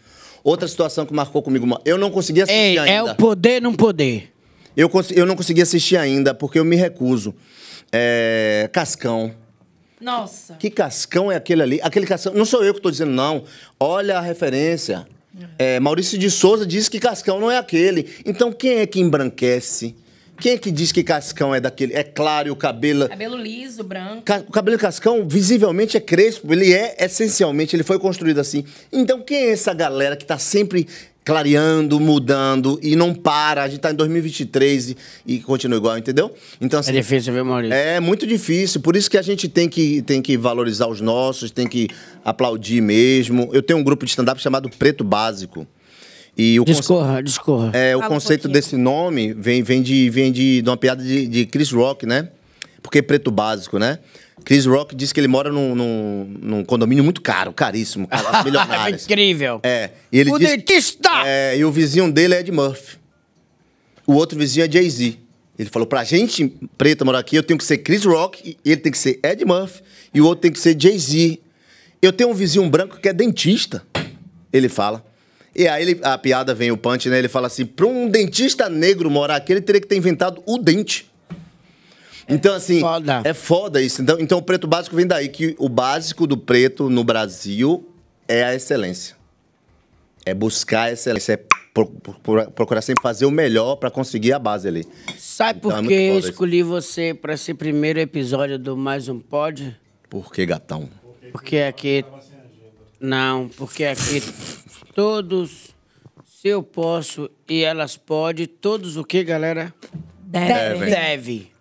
Outra situação que marcou comigo, eu não consegui assistir Ei, ainda. É o poder não poder. Eu, eu não consegui assistir ainda, porque eu me recuso. É, cascão. Nossa. Que cascão é aquele ali? Aquele cascão. Não sou eu que estou dizendo, não. Olha a referência. É, Maurício de Souza disse que cascão não é aquele. Então quem é que embranquece? Quem é que diz que cascão é daquele? É claro, o cabelo. Cabelo liso, branco. Ca... O cabelo cascão, visivelmente, é crespo. Ele é, essencialmente, ele foi construído assim. Então, quem é essa galera que está sempre clareando, mudando e não para. A gente tá em 2023 e, e continua igual, entendeu? Então assim, É difícil, viu, Maurício? É muito difícil, por isso que a gente tem que, tem que valorizar os nossos, tem que aplaudir mesmo. Eu tenho um grupo de stand-up chamado Preto Básico. E o discorra, conce... discorra. É, o conceito um desse nome vem, vem, de, vem de, de uma piada de, de Chris Rock, né? Porque preto básico, né? Chris Rock disse que ele mora num, num, num condomínio muito caro, caríssimo, cara, <laughs> Incrível. É. E ele o dentista! É, e o vizinho dele é Ed Murphy. O outro vizinho é Jay-Z. Ele falou, pra gente preta morar aqui, eu tenho que ser Chris Rock, ele tem que ser Ed Murphy, e o outro tem que ser Jay-Z. Eu tenho um vizinho branco que é dentista, ele fala. E aí ele, a piada vem, o punch, né? Ele fala assim, pra um dentista negro morar aqui, ele teria que ter inventado o dente. Então, assim, foda. é foda isso. Então, então, o preto básico vem daí, que o básico do preto no Brasil é a excelência. É buscar a excelência, é procurar sempre fazer o melhor para conseguir a base ali. Sabe então, é por que eu escolhi isso. você para esse primeiro episódio do Mais Um Pod? Por que, gatão? Porque aqui... Não, porque aqui todos... Se eu posso e elas podem, todos o que, galera? Deve. Deve. Deve.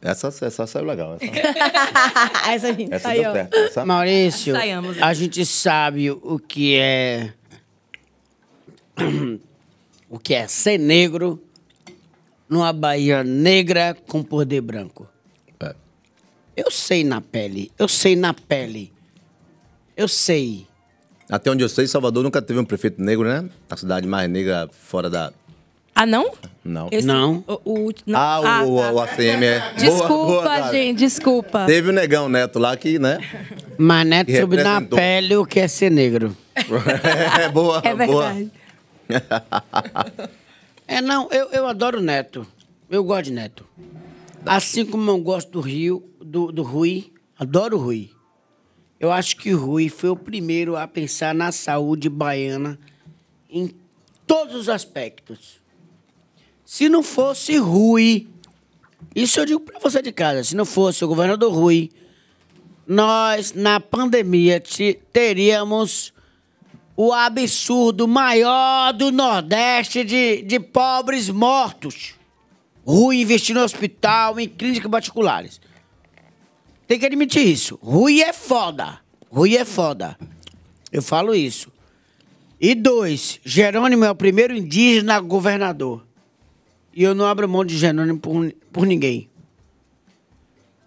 Essa, essa saiu legal. Essa, <laughs> essa a gente essa saiu. essa... Maurício, Saiamos. Né? a gente sabe o que é. <clears throat> o que é ser negro numa Bahia negra com poder branco. É. Eu sei na pele, eu sei na pele. Eu sei. Até onde eu sei, Salvador nunca teve um prefeito negro, né? A cidade mais negra fora da, ah, não? Não. Esse, não. O, o, não. Ah, o, tá. o, ACM é. Desculpa, boa, boa, gente, desculpa. Teve o Negão Neto lá que, né? Mas Neto soube na pele o que é ser negro. <laughs> é boa, é verdade. Boa. <laughs> é, não, eu, eu adoro Neto. Eu gosto de Neto. Assim como eu gosto do Rio, do, do Rui, adoro o Rui. Eu acho que o Rui foi o primeiro a pensar na saúde baiana em todos os aspectos. Se não fosse Rui, isso eu digo para você de casa, se não fosse o governador Rui, nós na pandemia teríamos o absurdo maior do Nordeste de, de pobres mortos. Rui investir no hospital, em clínicas particulares. Tem que admitir isso. Rui é foda. Rui é foda. Eu falo isso. E dois, Jerônimo é o primeiro indígena governador. E eu não abro mão de Jerônimo por, por ninguém.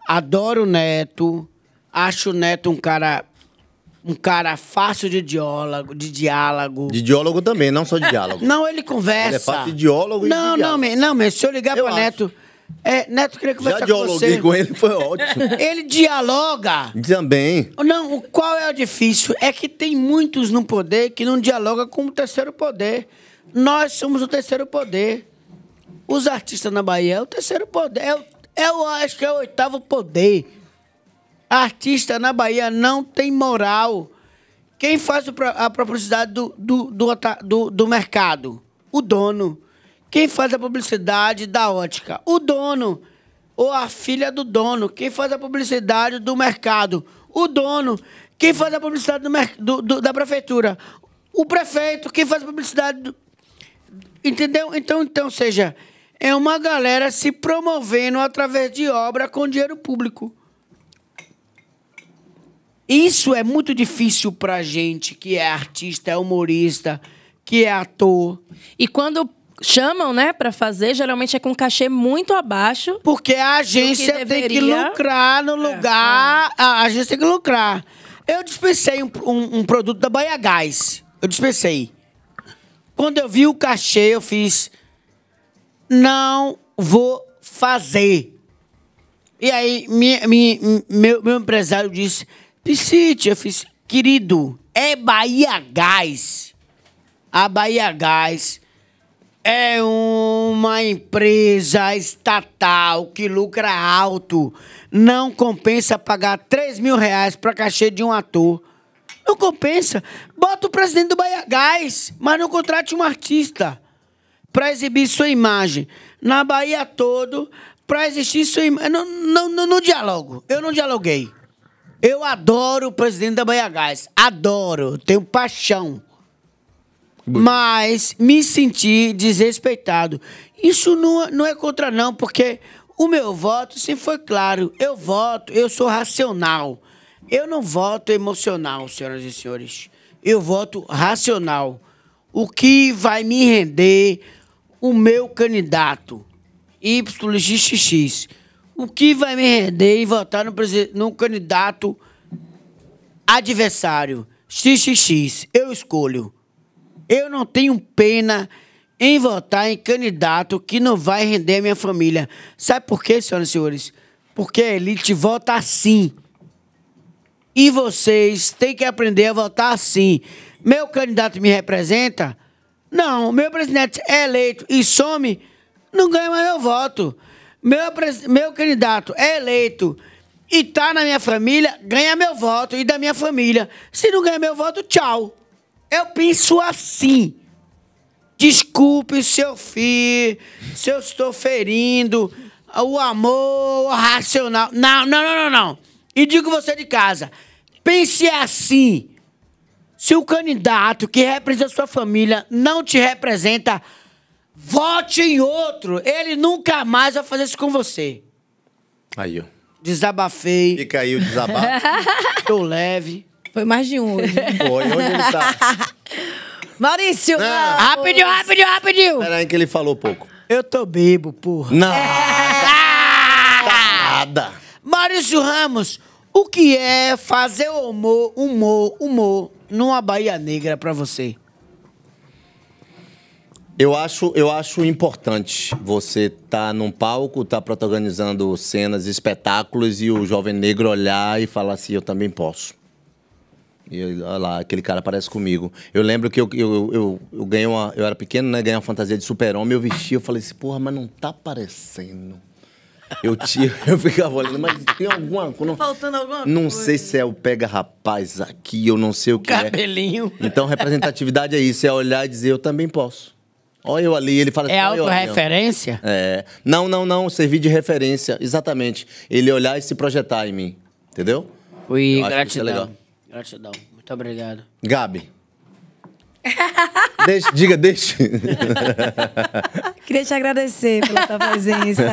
Adoro o Neto. Acho o Neto um cara um cara fácil de diálogo, de diálogo. De diálogo também, não só de diálogo. <laughs> não, ele conversa. Ele é fácil de diálogo não, e de não, diálogo. Não, não, se eu ligar para pra Neto... É, Neto, queria conversar com você. Já dialoguei com ele, foi ótimo. <laughs> ele dialoga. Também. Não, o qual é o difícil? É que tem muitos no poder que não dialoga com o terceiro poder. Nós somos o terceiro poder. Os artistas na Bahia é o terceiro poder. eu é é eu acho que é o oitavo poder. Artista na Bahia não tem moral. Quem faz a publicidade do, do, do, do, do mercado? O dono. Quem faz a publicidade da ótica? O dono. Ou a filha do dono. Quem faz a publicidade do mercado? O dono. Quem faz a publicidade do, do, da prefeitura? O prefeito. Quem faz a publicidade do... Entendeu? Então, então, seja, é uma galera se promovendo através de obra com dinheiro público. Isso é muito difícil para gente que é artista, é humorista, que é ator. E quando chamam, né, para fazer, geralmente é com cachê muito abaixo. Porque a agência que deveria... tem que lucrar no é, lugar. É, A agência tem que lucrar. Eu dispensei um, um, um produto da Bahia Gás. Eu dispensei. Quando eu vi o cachê, eu fiz não vou fazer. E aí, minha, minha, meu, meu empresário disse: Piscite, eu fiz, querido, é Bahia Gás. A Bahia Gás é uma empresa estatal que lucra alto. Não compensa pagar 3 mil reais para cachê de um ator. Não compensa. Bota o presidente do Bahia Gás, mas não contrate um artista para exibir sua imagem na Bahia todo, para existir sua imagem. Não, não, não, não dialogo. Eu não dialoguei. Eu adoro o presidente da Bahia Gás. Adoro. Tenho paixão. Mas me senti desrespeitado. Isso não, não é contra, não, porque o meu voto sempre foi claro. Eu voto, eu sou racional. Eu não voto emocional, senhoras e senhores. Eu voto racional. O que vai me render, o meu candidato, YXX. O que vai me render em votar no, no candidato adversário, XXX? Eu escolho. Eu não tenho pena em votar em candidato que não vai render a minha família. Sabe por quê, senhoras e senhores? Porque a elite vota assim. E vocês têm que aprender a votar assim. Meu candidato me representa? Não, meu presidente é eleito e some, não ganha mais meu voto. Meu, meu candidato é eleito e tá na minha família, ganha meu voto e da minha família. Se não ganha meu voto, tchau. Eu penso assim. Desculpe seu filho, se eu estou ferindo o amor racional. Não, não, não, não, não. E digo você de casa, pense assim. Se o candidato que representa sua família não te representa, vote em outro. Ele nunca mais vai fazer isso com você. Aí, ó. Desabafei. Fica aí o desabafo. <laughs> Tô leve. Foi mais de um hoje. Foi, hoje ele tá? <laughs> Maurício! Não. Rapidinho, rapidinho, rapidinho! Peraí que ele falou pouco. Eu tô bebo, porra. Não! É. Tá nada! Maurício Ramos, o que é fazer humor, humor, humor numa Bahia Negra para você? Eu acho, eu acho importante você estar tá num palco, estar tá protagonizando cenas, espetáculos e o jovem negro olhar e falar assim: eu também posso. E olha lá, aquele cara parece comigo. Eu lembro que eu, eu, eu, eu ganhei uma. Eu era pequeno, né? Ganhei uma fantasia de super-homem, eu vesti, eu falei assim, porra, mas não tá parecendo. Eu, tiro, <laughs> eu ficava olhando, mas tem alguma coisa. Faltando alguma não coisa. Não sei se é o pega rapaz aqui, eu não sei o que é. Cabelinho. É. Então, representatividade é isso, é olhar e dizer, eu também posso. Olha eu ali, ele fala é assim. É autorreferência? É. Não, não, não, servir de referência, exatamente. Ele olhar e se projetar em mim, entendeu? E é gratidão. É legal. Gratidão. Muito obrigado. Gabi. <laughs> Deixe, diga, deixe. <laughs> Queria te agradecer pela sua presença.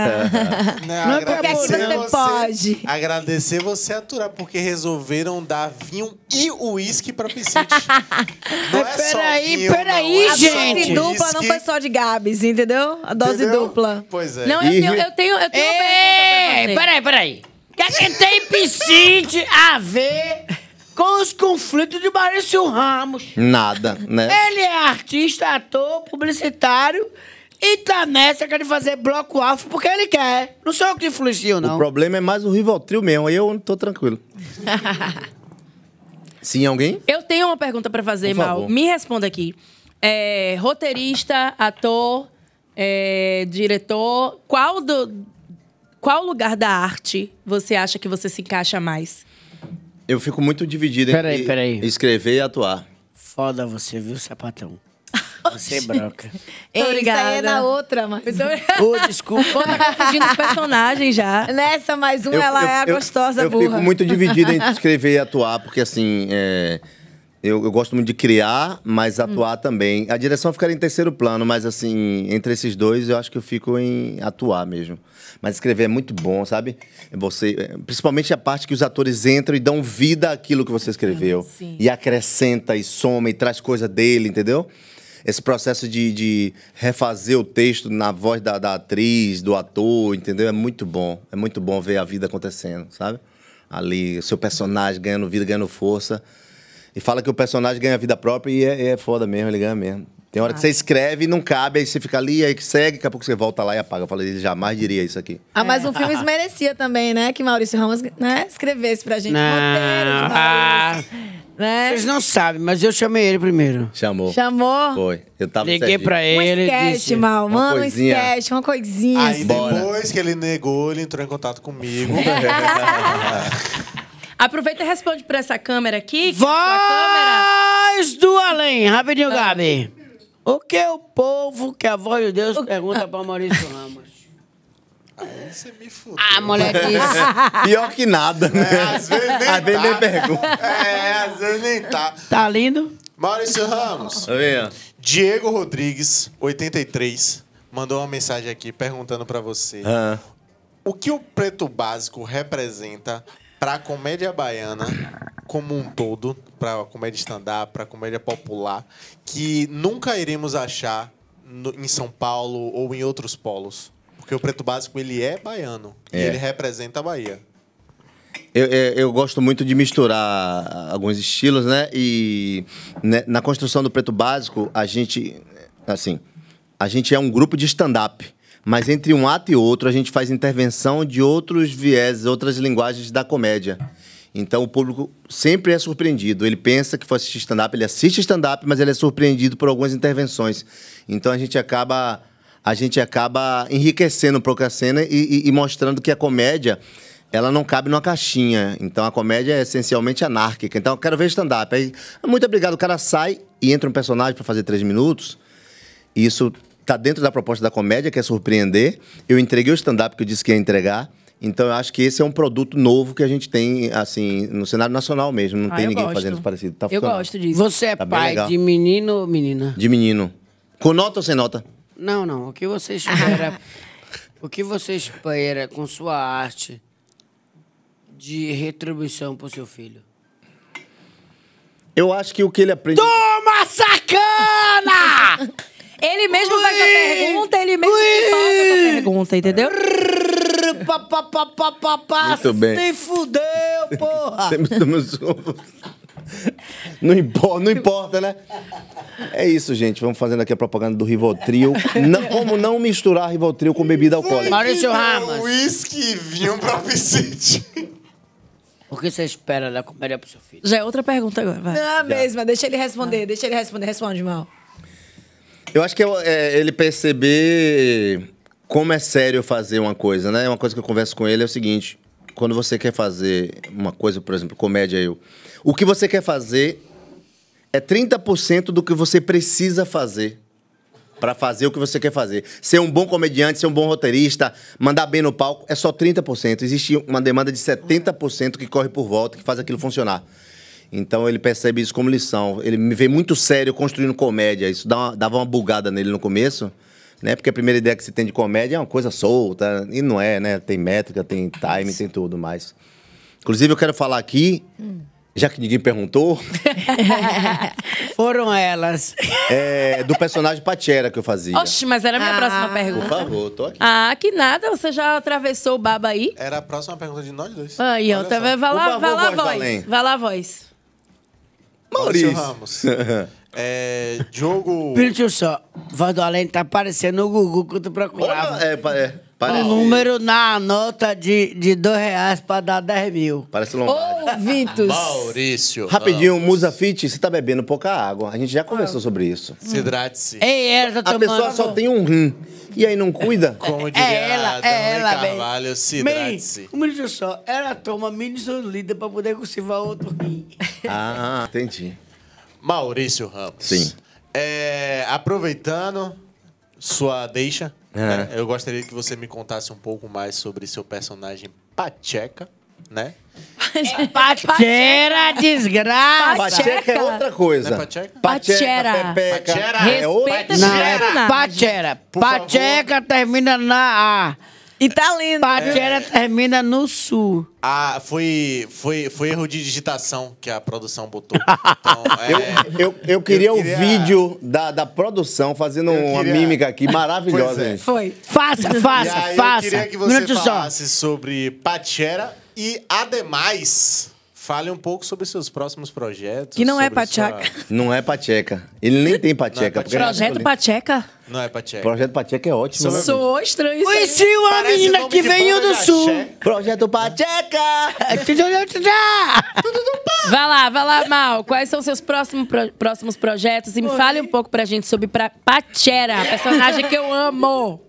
Não, Não é porque aqui você, você, pode. Agradecer você aturar, é porque resolveram dar vinho e uísque pra Piscite. <laughs> Não é peraí, só vinho, peraí, não. É gente. A dose dupla não foi só de Gabs, entendeu? A dose entendeu? dupla. Pois é. Não, eu e... tenho, eu tenho, eu tenho Ei, uma pra Peraí, peraí. O que, é que tem Piscite a ver com os conflitos de Maurício Ramos. Nada, né? Ele é artista, ator, publicitário e tá nessa quer é fazer bloco alfa porque ele quer. Não sou eu que influencio, não. O problema é mais o Rivotril mesmo, eu não tô tranquilo. <laughs> Sim, alguém? Eu tenho uma pergunta para fazer, Mal. Me responda aqui. É, roteirista, ator, é, diretor, qual do qual lugar da arte você acha que você se encaixa mais? Eu fico muito dividido peraí, entre peraí. escrever e atuar. Foda você, viu, sapatão? <laughs> Você é broca. Ei, Obrigada. Isso aí é na outra, mas... <laughs> Ô, desculpa. Bom, tá confundindo os personagens já. Nessa mais uma, eu, ela eu, é a gostosa eu, burra. Eu fico muito dividido entre <laughs> escrever e atuar, porque assim... É eu, eu, gosto muito de criar, mas hum. atuar hum. também. A direção ficaria em terceiro plano, mas assim, entre esses dois, eu acho que eu fico em atuar mesmo. Mas escrever é muito bom, sabe? Você, eh, principalmente a parte que os atores entram e dão vida àquilo que você escreveu. Ah, sim. e acrescenta, e soma, e traz coisa dele, entendeu? Esse processo de, de refazer o texto na voz da, da atriz, do ator, entendeu? É muito bom. É muito bom ver a vida acontecendo, sabe? Ali, o seu personagem ganhando vida, ganhando força. E fala que o personagem ganha vida própria e é, é foda mesmo, ele ganha mesmo. Tem hora ah. que você ah. escreve e não cabe, aí você fica ali, aí segue, daqui a pouco você volta lá e apaga. Eu falei, ele jamais diria isso aqui. Ah, mas um filme é. merecia também, né? Que Maurício Ramos né, escrevesse pra gente. Não. Roteiro ah. né? Vocês não sabem, mas eu chamei ele primeiro. Chamou. Chamou? Foi. Eu tava Liguei pra ele. Um esquete, disse, mal. Mano, um esquete, uma coisinha. Aí assim. depois Bora. que ele negou, ele entrou em contato comigo. <laughs> <laughs> Aproveita e responde pra essa câmera aqui. Que Voz câmera... do além. Rapidinho, Gabi. O que o povo que a voz de Deus pergunta pergunta pra Maurício Ramos? Aí você me fudeu. Ah, moleque. <laughs> Pior que nada, né? É, às vezes nem tá. pergunta. É, às vezes nem tá. Tá lindo? Maurício Ramos. Tá Diego Rodrigues, 83, mandou uma mensagem aqui perguntando para você. Ah. O que o preto básico representa para a comédia baiana como um todo, para a comédia stand-up, para a comédia popular, que nunca iremos achar no, em São Paulo ou em outros polos. Porque o Preto Básico, ele é baiano. É. E ele representa a Bahia. Eu, eu, eu, gosto muito de misturar alguns estilos, né? E né, na construção do Preto Básico, a gente... Assim, a gente é um grupo de stand-up mas entre um ato e outro a gente faz intervenção de outros viés, outras linguagens da comédia. Então o público sempre é surpreendido. Ele pensa que foi assistir stand-up, ele assiste stand-up, mas ele é surpreendido por algumas intervenções. Então a gente acaba a gente acaba enriquecendo o pouco cena e, e, e mostrando que a comédia ela não cabe numa caixinha. Então a comédia é essencialmente anárquica. Então eu quero ver stand-up. Aí, muito obrigado, o cara sai e entra um personagem para fazer três minutos. Isso está dentro da proposta da comédia, que é surpreender. Eu entreguei o stand-up que eu disse que ia entregar. Então, eu acho que esse é um produto novo que a gente tem, assim, no cenário nacional mesmo. Não ah, tem ninguém gosto. fazendo isso parecido. Tá eu gosto disso. Você é tá pai de menino ou menina? De menino. Com nota ou sem nota? Não, não. O que você espera... <laughs> o que você espera com sua arte de retribuição para o seu filho? Eu acho que o que ele aprende... Toma, sacana! <laughs> Ele mesmo Ui! faz a pergunta, ele mesmo Ui! faz essa pergunta, entendeu? Pa pa pa pa pa pa. Muito bem. Nem fudeu, porra. <laughs> Temos Não importa, não importa, né? É isso, gente. Vamos fazendo aqui a propaganda do Rivotril. Não, como não misturar Rivotril com bebida alcoólica? Maurício Ramos. Whisky, vinho pra piscite. O que você espera da comédia pro seu filho? Já é outra pergunta agora, vai. Não, a mesma. Deixa ele responder, deixa ele responder. Responde, mal. Eu acho que eu, é, ele perceber como é sério fazer uma coisa, né? Uma coisa que eu converso com ele é o seguinte: quando você quer fazer uma coisa, por exemplo, comédia, eu. O que você quer fazer é 30% do que você precisa fazer para fazer o que você quer fazer. Ser um bom comediante, ser um bom roteirista, mandar bem no palco, é só 30%. Existe uma demanda de 70% que corre por volta, que faz aquilo funcionar. Então ele percebe isso como lição. Ele me vê muito sério construindo comédia. Isso uma, dava uma bugada nele no começo, né? Porque a primeira ideia que se tem de comédia é uma coisa solta. E não é, né? Tem métrica, tem time, tem tudo mais. Inclusive, eu quero falar aqui, já que ninguém perguntou. <laughs> Foram elas. É, do personagem Patera que eu fazia. Oxe, mas era a minha ah, próxima pergunta. Por favor, tô aqui. Ah, que nada, você já atravessou o baba aí? Era a próxima pergunta de nós dois. Aí, ó, eu também. Tá vai lá, vai lá, voz. Vai lá, voz. Maurício Ramos. <laughs> É, Diogo. Espírito só, voz do além tá aparecendo no Gugu que tu procurava. Olha, é, é, parece. Um número na nota de, de dois reais pra dar 10 mil. Parece Lombardi. Ô, Vitus. Maurício. Rapidinho, Musafite, Musa Fit, você tá bebendo pouca água. A gente já conversou ah. sobre isso. Se hidrate-se. Ei, ela tá A pessoa só tem um rim e aí não cuida? <laughs> Como diria é ela, é ela, Carvalho, se hidrate-se. Um minuto só. Ela toma mini solida para poder cultivar outro rim. <laughs> Ah, entendi. Maurício Ramos. Sim. É, aproveitando sua deixa, é. né, eu gostaria que você me contasse um pouco mais sobre seu personagem Pacheca, né? Pachera paquera, desgraça. Pacheca é outra coisa. Não é pacheca? Pacheca, Pachera. Pachera. É outra coisa. É Pachera. Pacheca termina na A. E tá lindo. Pachera é. termina no sul. Ah, foi, foi, foi erro de digitação que a produção botou. <laughs> Então, é... eu, eu, eu, queria o queria... vídeo da, da produção fazendo queria... uma mímica aqui maravilhosa. Pois é. Foi. Faça, faça, faça. Eu queria que você Minuto falasse só. sobre Pachera e, ademais, fale um pouco sobre seus próximos projetos. Que não é Pacheca. Sua... Não é Pacheca. Ele nem é tem Pacheca. É Projeto Pacheca? Não é Pacheca. Projeto Pacheca é ótimo. Sou, né? sou estranho. Conheci uma Parece menina que veio do sul. Projeto Pacheca. <laughs> Vai lá, vai lá, Mal. Quais são seus próximos, próximos projetos? E me fale um pouco pra gente sobre pra, Pachera, personagem que eu amo.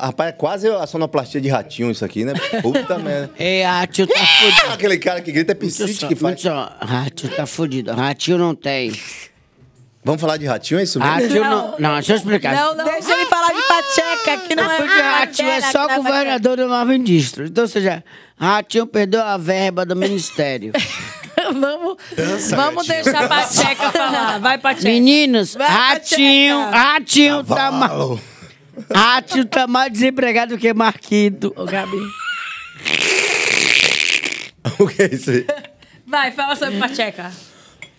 Rapaz, é quase a sonoplastia de ratinho isso aqui, né? Puta <laughs> merda. Ei, é, ratinho tá <laughs> fudido. Aquele cara que grita é piscite que faz. Só, ratinho tá fudido. Ratinho não tem. Vamos falar de ratinho, é isso mesmo? Ratinho não. Não, deixa eu explicar. Não, não. Deixa ele falar de Pacheca, que não, não ah, é. Porque ratinho é só tá governador do novo ministro. Então, ou seja, ratinho perdeu a verba do ministério. <laughs> vamos Dança, vamos deixar a Pacheca falar. Vai, Pacheca. Meninos, Vai, ratinho, Pacheca. ratinho Cavalo. tá mal. <laughs> Ah, tio tá mais desempregado que Marquito, o Gabi. o que é isso aí? Vai, fala sobre Pacheca.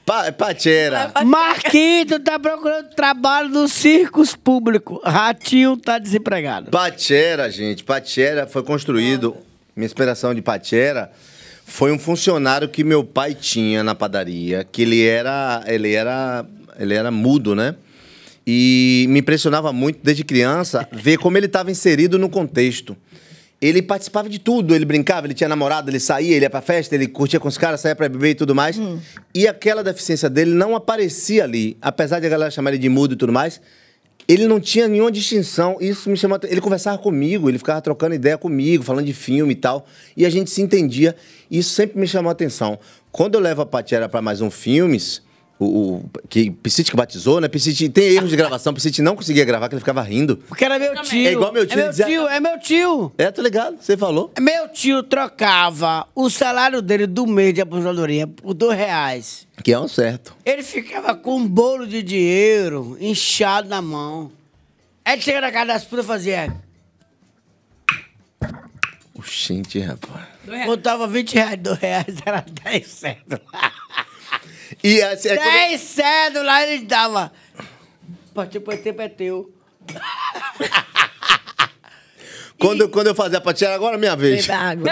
Pa Pacheira. Marquito tá procurando trabalho no circos público. Ratinho tá desempregado. Pacheira, gente. Pacheira foi construído. Minha inspiração de Pacheira foi um funcionário que meu pai tinha na padaria, que ele era, ele era, ele era mudo, né? E me impressionava muito, desde criança, ver como ele estava inserido no contexto. Ele participava de tudo, ele brincava, ele tinha namorada, ele saía, ele ia pra festa, ele curtia com os caras, saía pra beber e tudo mais. Hum. E aquela deficiência dele não aparecia ali. Apesar de a galera chamar ele de mudo e tudo mais, ele não tinha nenhuma distinção. Isso me chamou. Ele conversava comigo, ele ficava trocando ideia comigo, falando de filme e tal. E a gente se entendia. Isso sempre me chamou a atenção. Quando eu levo a Patiera para mais um filmes, o, o que Piscite que batizou, né? Piscite tem erros de gravação, Piscite não conseguia gravar, que ele ficava rindo. Porque era meu tio. É igual meu tio. É meu tio, é meu tio. É, tô ligado, você falou. Meu tio trocava o salário dele do mês de aposentadoria por dois reais. Que é um certo. Ele ficava com um bolo de dinheiro inchado na mão. Aí ele chega na casa das putas e fazia. Oxente, rapaz. Botava 20 reais, 2 reais, era 10 centos. E assim, é Dez é cédulas ele dava. Partiu pro tempo é teu. <laughs> Quando, quando eu fazia patinha, agora é minha vez. água.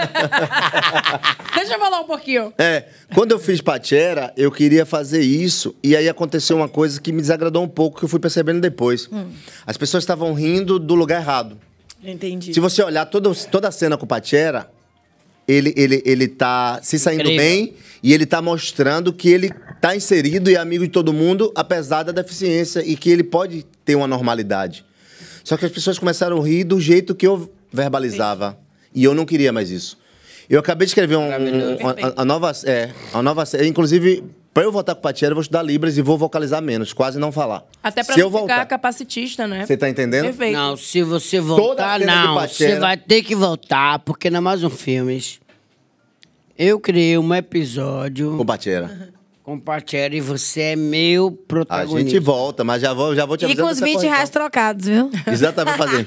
<laughs> Deixa eu falar um pouquinho. É, quando eu fiz patera, eu queria fazer isso. E aí aconteceu uma coisa que me desagradou um pouco, que eu fui percebendo depois. Hum. As pessoas estavam rindo do lugar errado. Entendi. Se você olhar toda toda a cena com patera, ele, ele, ele tá se saindo Incrível. bem e ele tá mostrando que ele está inserido e é amigo de todo mundo, apesar da deficiência, e que ele pode ter uma normalidade. Só que as pessoas começaram a rir do jeito que eu verbalizava. E eu não queria mais isso. Eu acabei de escrever um, um, uma, a, a nova, é, a nova série. Inclusive, para eu voltar com o Patiera, eu vou estudar Libras e vou vocalizar menos, quase não falar. Até para ficar voltar. capacitista, né? Você tá entendendo? Perfeito. Não, se você voltar, não. Patiera... Você vai ter que voltar, porque na é Mais Um Filmes, eu criei um episódio... Com Patiera. Compartilhe, e você é meu protagonista. A gente volta, mas já vou, já vou te avisando. E com os 20 tá reais trocados, viu? Exatamente, <laughs> tá fazer.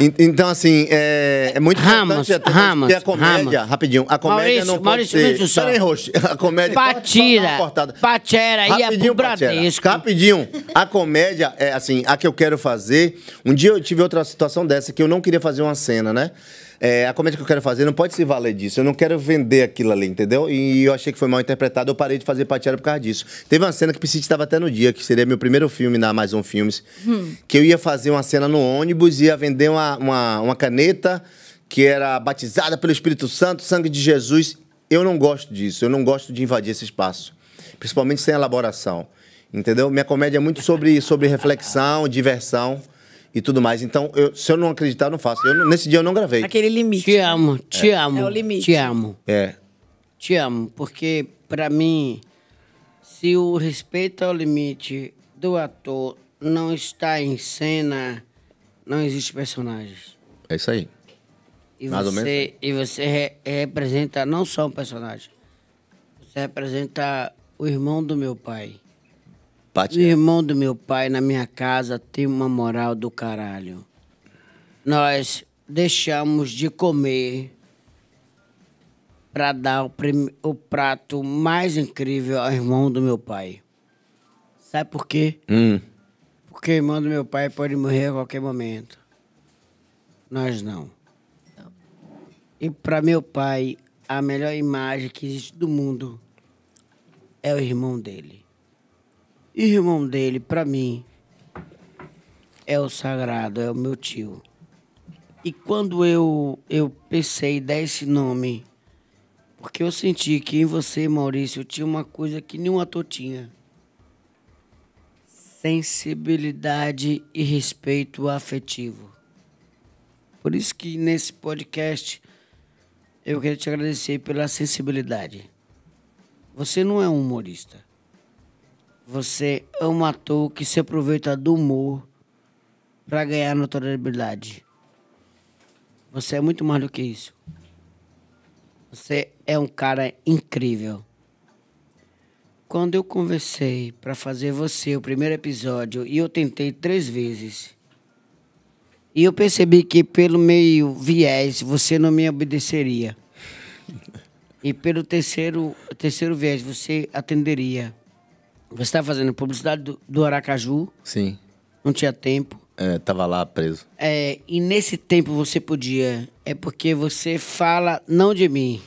<laughs> então, assim, é, é muito Ramos, importante Ramos, ter a comédia. Ramos. Rapidinho, a comédia Maurício, não pode Maurício, ser... Peraí, Roxo, a comédia... Patira, patera, ia é pro Bradesco. Rapidinho, a comédia, é assim, a que eu quero fazer... Um dia eu tive outra situação dessa, que eu não queria fazer uma cena, né? é, a comédia que eu quero fazer não pode se valer disso. Eu não quero vender aquilo ali, entendeu? E eu achei que foi mal interpretado, eu parei de fazer patiara por causa disso. Teve uma cena que Piscite estava até no dia, que seria meu primeiro filme na Amazon Filmes, hum. que eu ia fazer uma cena no ônibus, ia vender uma, uma, uma caneta que era batizada pelo Espírito Santo, sangue de Jesus. Eu não gosto disso, eu não gosto de invadir esse espaço, principalmente sem elaboração. Entendeu? Minha comédia é muito sobre, sobre reflexão, diversão e tudo mais. Então, eu, se eu não acreditar, eu não faço. Eu, nesse dia eu não gravei. Aquele limite. Te amo, né? te amo. É o limite. Te amo. É. Te amo, porque pra mim, se o respeito ao limite do ator não está em cena, não existe personagem. É isso aí. E Mais ou você, E você re- representa não só um personagem, você representa o irmão do meu pai. O irmão do meu pai na minha casa tem uma moral do caralho. Nós deixamos de comer para dar o, prim... o, prato mais incrível ao irmão do meu pai. Sabe por quê? Hum. Porque o irmão do meu pai pode morrer a qualquer momento. Nós não. não. E para meu pai, a melhor imagem que existe do mundo é o irmão dele irmão dele, para mim, é o sagrado, é o meu tio. E quando eu, eu pensei dar esse nome, porque eu senti que em você, Maurício, tinha uma coisa que nenhum ator tinha. Sensibilidade e respeito afetivo. Por isso que nesse podcast eu quero te agradecer pela sensibilidade. Você não é um humorista. Você é um ator que se aproveita do humor para ganhar notoriedade. Você é muito mais do que isso. Você é um cara incrível. Quando eu conversei para fazer você o primeiro episódio e eu tentei três vezes. E eu percebi que pelo meio viés você não me obedeceria. <laughs> E pelo terceiro, terceiro viés você atenderia. Você estava tá fazendo publicidade do, do Aracaju. Sim. Não tinha tempo. É, tava lá preso. É, e nesse tempo você podia. É porque você fala não de mim.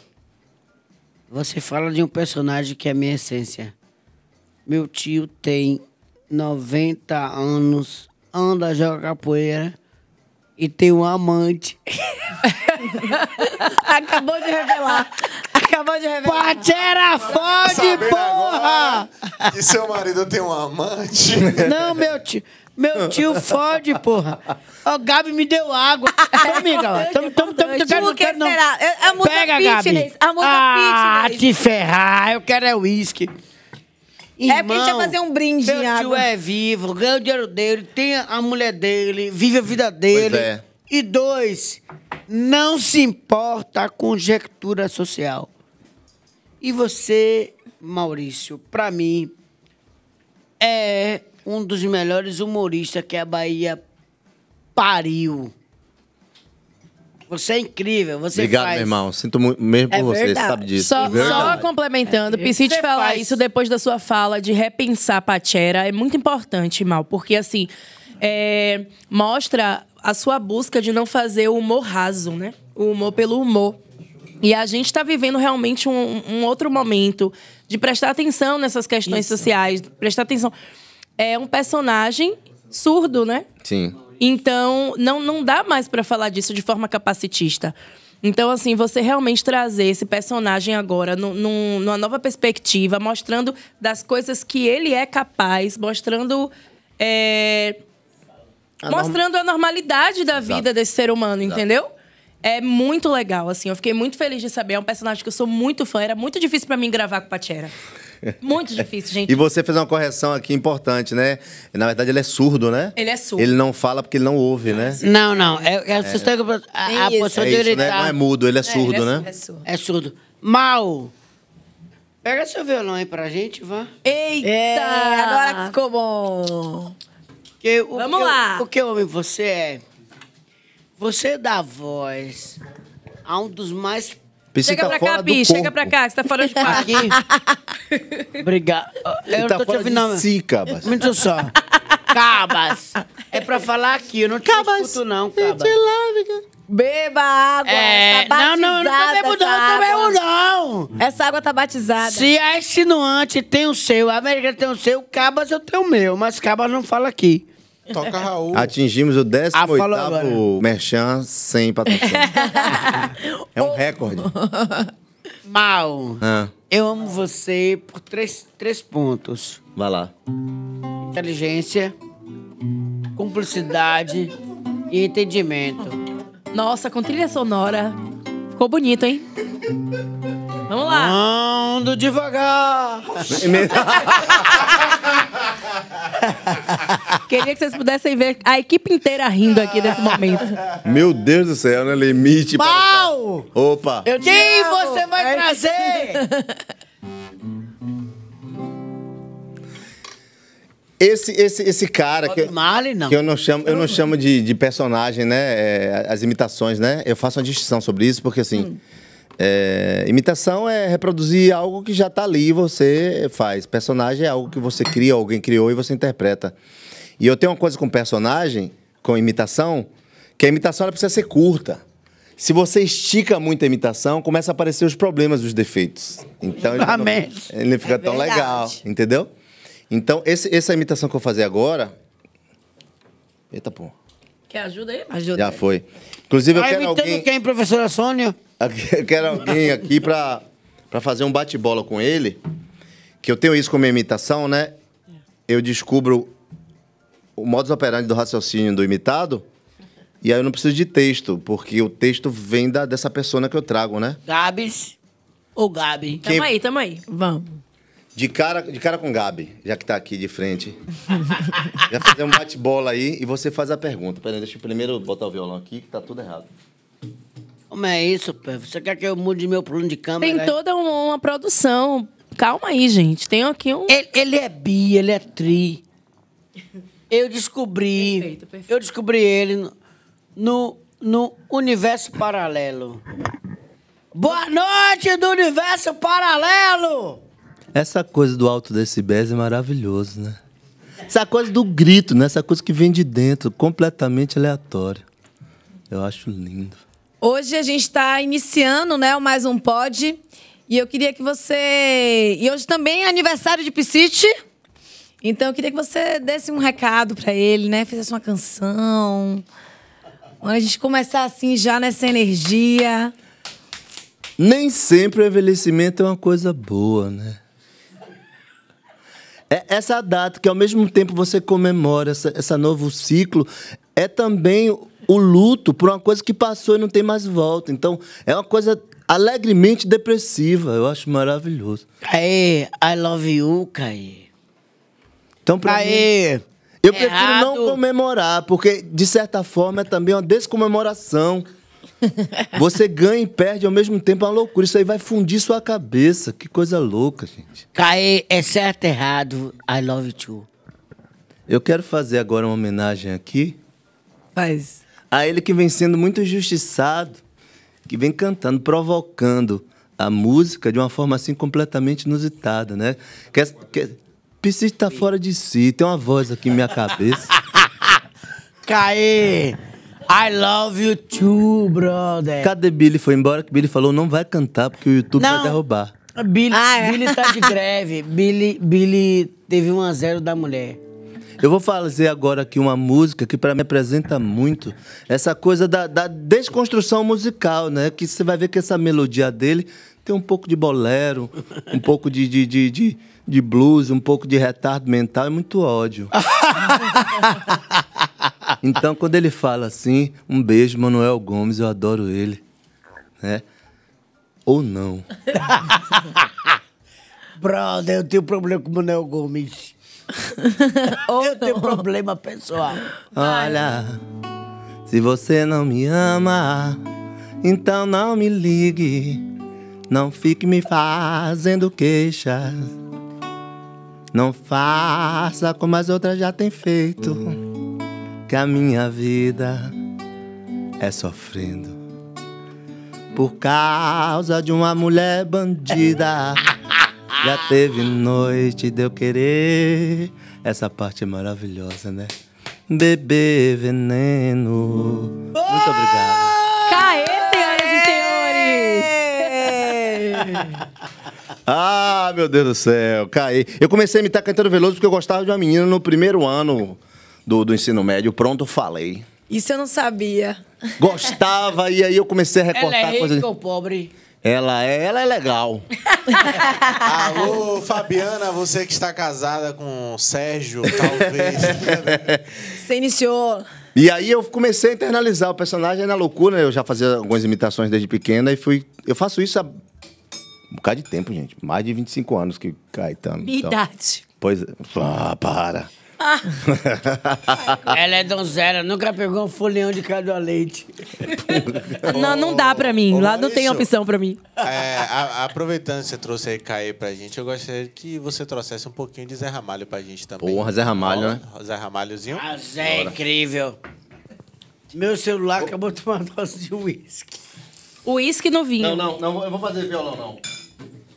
Você fala de um personagem que é a minha essência. Meu tio tem 90 anos, anda, joga capoeira e tem um amante. <laughs> Acabou de revelar acabou de revelar. Patera fode, porra! E seu marido tem um amante? Não, meu tio. Meu tio fode, porra. O Gabi me deu água. Ô, amiga, ó. Tamo, tamo, tamo, tamo, tamo, não. Pega, fitness. Gabi. A música ah, fitness. te ferrar. Eu quero é uísque. Irmão, é porque a gente ia fazer um brinde. Meu água. tio é vivo, ganha o dinheiro dele, tem a mulher dele, vive a vida dele. Pois é. E dois, não se importa a conjectura social. E você, Maurício, para mim, é um dos melhores humoristas que a Bahia pariu. Você é incrível, você Obrigado, faz... meu irmão. Sinto muito mesmo é por é você, sabe disso. Só, é só complementando, é, preciso te falar faz... isso depois da sua fala de repensar Pachera. É muito importante, Mal, porque assim, é, mostra a sua busca de não fazer o humor raso, né? O humor pelo humor. E a gente está vivendo realmente um, um, outro momento de prestar atenção nessas questões Isso. sociais, prestar atenção. É um personagem surdo, né? Sim. Então, não, não dá mais para falar disso de forma capacitista. Então, assim, você realmente trazer esse personagem agora numa nova perspectiva, mostrando das coisas que ele é capaz, mostrando. É, a mostrando a normalidade da Exato. vida desse ser humano, Exato. entendeu? É muito legal, assim. Eu fiquei muito feliz de saber. É um personagem que eu sou muito fã. Era muito difícil para mim gravar com o Pachera. Muito difícil, gente. <laughs> e você fez uma correção aqui importante, né? Na verdade, ele é surdo, né? Ele é surdo. Ele não fala porque ele não ouve, né? Ah, não, não. É, é, é. A, a posição é né? Não é mudo, ele é, é surdo, é, ele né? é né? Surdo. É surdo. Mal. Pega seu violão aí pra gente, vá. Eita! É. Agora ficou bom. Que, o, Vamos que, lá. O que eu amo você é... Você dá voz a um dos mais. Precisa chega tá pra cá, Bi, chega pra cá, que você tá fora de aqui. <laughs> Obrigado. Eu tá não tá tô fora te ouvindo, de si, Cabas. Muito só. Cabas. É pra falar aqui, eu não te cabas. escuto não, Cabas. Beba água, é... tá batizada. Não, não, eu não bebo não, eu não não. Essa água tá batizada. Se a é insinuante tem o seu, a América tem o seu, Cabas eu tenho o meu, mas Cabas não fala aqui. Toca Raul. Atingimos o 18 ah, Merchan sem patrocínio. <laughs> é um recorde. <laughs> Mal. Ah. Eu amo você por três, três pontos. Vai lá. Inteligência, cumplicidade e entendimento. Nossa, com trilha sonora. Ficou bonito, hein? Vamos lá. Ando devagar. <laughs> <laughs> Queria que vocês pudessem ver a equipe inteira rindo aqui nesse momento. Meu Deus do céu, né? Limite. Pau! Para... Opa! Eu Quem você vai é trazer? Esse, esse, esse cara que, Marley, não. que eu não chamo, eu não chamo de, de personagem, né? É, as imitações, né? Eu faço uma distinção sobre isso, porque assim. Hum é, imitação é reproduzir algo que já está ali e você faz. Personagem é algo que você cria, alguém criou e você interpreta. E eu tenho uma coisa com personagem, com imitação, que a imitação ela precisa ser curta. Se você estica muito a imitação, começa a aparecer os problemas, os defeitos. Então ele, Não, ele não fica é tão legal, entendeu? Então, esse, essa imitação que eu vou fazer agora. Eita, pô. Quer ajuda aí? Ajuda. Já foi. Inclusive, eu tá quero alguém... quem, professora Sônia? eu quero alguém aqui pra, pra fazer um bate-bola com ele. Que eu tenho isso como imitação, né? Eu descubro o modus operandi do raciocínio do imitado. E aí eu não preciso de texto, porque o texto vem da, dessa persona que eu trago, né? Gabs ou Gabi? Quem... Tamo aí, tamo aí. Vamos. De cara, de cara com Gabi, já que tá aqui de frente. já fazer um bate-bola aí e você faz a pergunta. Peraí, deixa eu primeiro botar o violão aqui, que tá tudo errado. Como é isso, pô? Você quer que eu mude meu plano de câmera? Tem né? toda uma, uma produção. Calma aí, gente. Tem aqui um. Ele, ele é bi, ele é tri. Eu descobri. Perfeito, perfeito. Eu descobri ele no, no, universo paralelo. Boa noite do universo paralelo! Essa coisa do alto decibéis é maravilhoso, né? Essa coisa do grito, né? Essa coisa que vem de dentro, completamente aleatória. Eu acho lindo. Hoje a gente está iniciando, né, o mais um pod. E eu queria que você. E hoje também é aniversário de Psyche. Então eu queria que você desse um recado para ele, né? Fizesse uma canção. Quando a gente começar assim já nessa energia. Nem sempre o envelhecimento é uma coisa boa, né? É essa data que ao mesmo tempo você comemora esse essa novo ciclo é também o luto por uma coisa que passou e não tem mais volta. Então, é uma coisa alegremente depressiva. Eu acho maravilhoso. Aê, I love you, Caê. Então, pra Aê. Mim, eu prefiro Errado. não comemorar, porque, de certa forma, é também uma descomemoração. <laughs> Você ganha e perde ao mesmo tempo, é uma loucura. Isso aí vai fundir sua cabeça. Que coisa louca, gente. Caê, é certo errado? I love you. Eu quero fazer agora uma homenagem aqui. Faz a ele que vem sendo muito injustiçado, que vem cantando, provocando a música de uma forma assim completamente inusitada, né? Que, que, Piscis tá fora de si, tem uma voz aqui em minha cabeça. <laughs> Caê! I love you too, brother. Cadê Billy? Foi embora que Billy falou: não vai cantar porque o YouTube não. vai derrubar. Billy, ah, é. Billy tá de greve. Billy, Billy teve um a zero da mulher. Eu vou fazer agora aqui uma música que para mim apresenta muito essa coisa da, da desconstrução musical, né? Que você vai ver que essa melodia dele tem um pouco de bolero, um pouco de, de, de, de, de blues, um pouco de retardo mental e muito ódio. <laughs> então, quando ele fala assim, um beijo, Manuel Gomes, eu adoro ele. Né? Ou não. <laughs> Brother, eu tenho problema com o Manuel Gomes. <laughs> eu tenho problema pessoal. Olha, se você não me ama, então não me ligue. Não fique me fazendo queixas. Não faça como as outras já têm feito. Que a minha vida é sofrendo por causa de uma mulher bandida. <laughs> Já teve noite de eu querer. Essa parte é maravilhosa, né? Bebê veneno. Muito obrigado. Caê, senhoras e senhores! ah, meu Deus do céu, caí. Eu comecei a imitar Cantando Veloso porque eu gostava de uma menina no primeiro ano do, do ensino médio. Pronto, falei. Isso eu não sabia. Gostava, e aí eu comecei a recortar coisas. Ela é rica ou pobre? Ela é, ela é legal. <laughs> Alô, Fabiana, você que está casada com Sérgio, talvez. <laughs> Você iniciou. E aí eu comecei a internalizar o personagem na loucura, né? Eu já fazia algumas imitações desde pequena e fui. Eu faço isso há um bocado de tempo, gente. Mais de 25 anos que Caetano. Então. Minha então. idade. Pois é. Ah, para. <laughs> Ela é donzela, nunca pegou um folhão de cada leite. não, não dá pra mim. Ô, Lá não tem opção pra mim. É, a- aproveitando que você trouxe aí Caê pra gente, eu gostaria que você trouxesse um pouquinho de Zé Ramalho pra gente também. Porra, Zé Ramalho, né? Zé Ramalhozinho. Ah, Zé, é incrível. Meu celular acabou de tomar uma dose de uísque. O uísque no vinho. Não, não, não, eu vou fazer violão, não.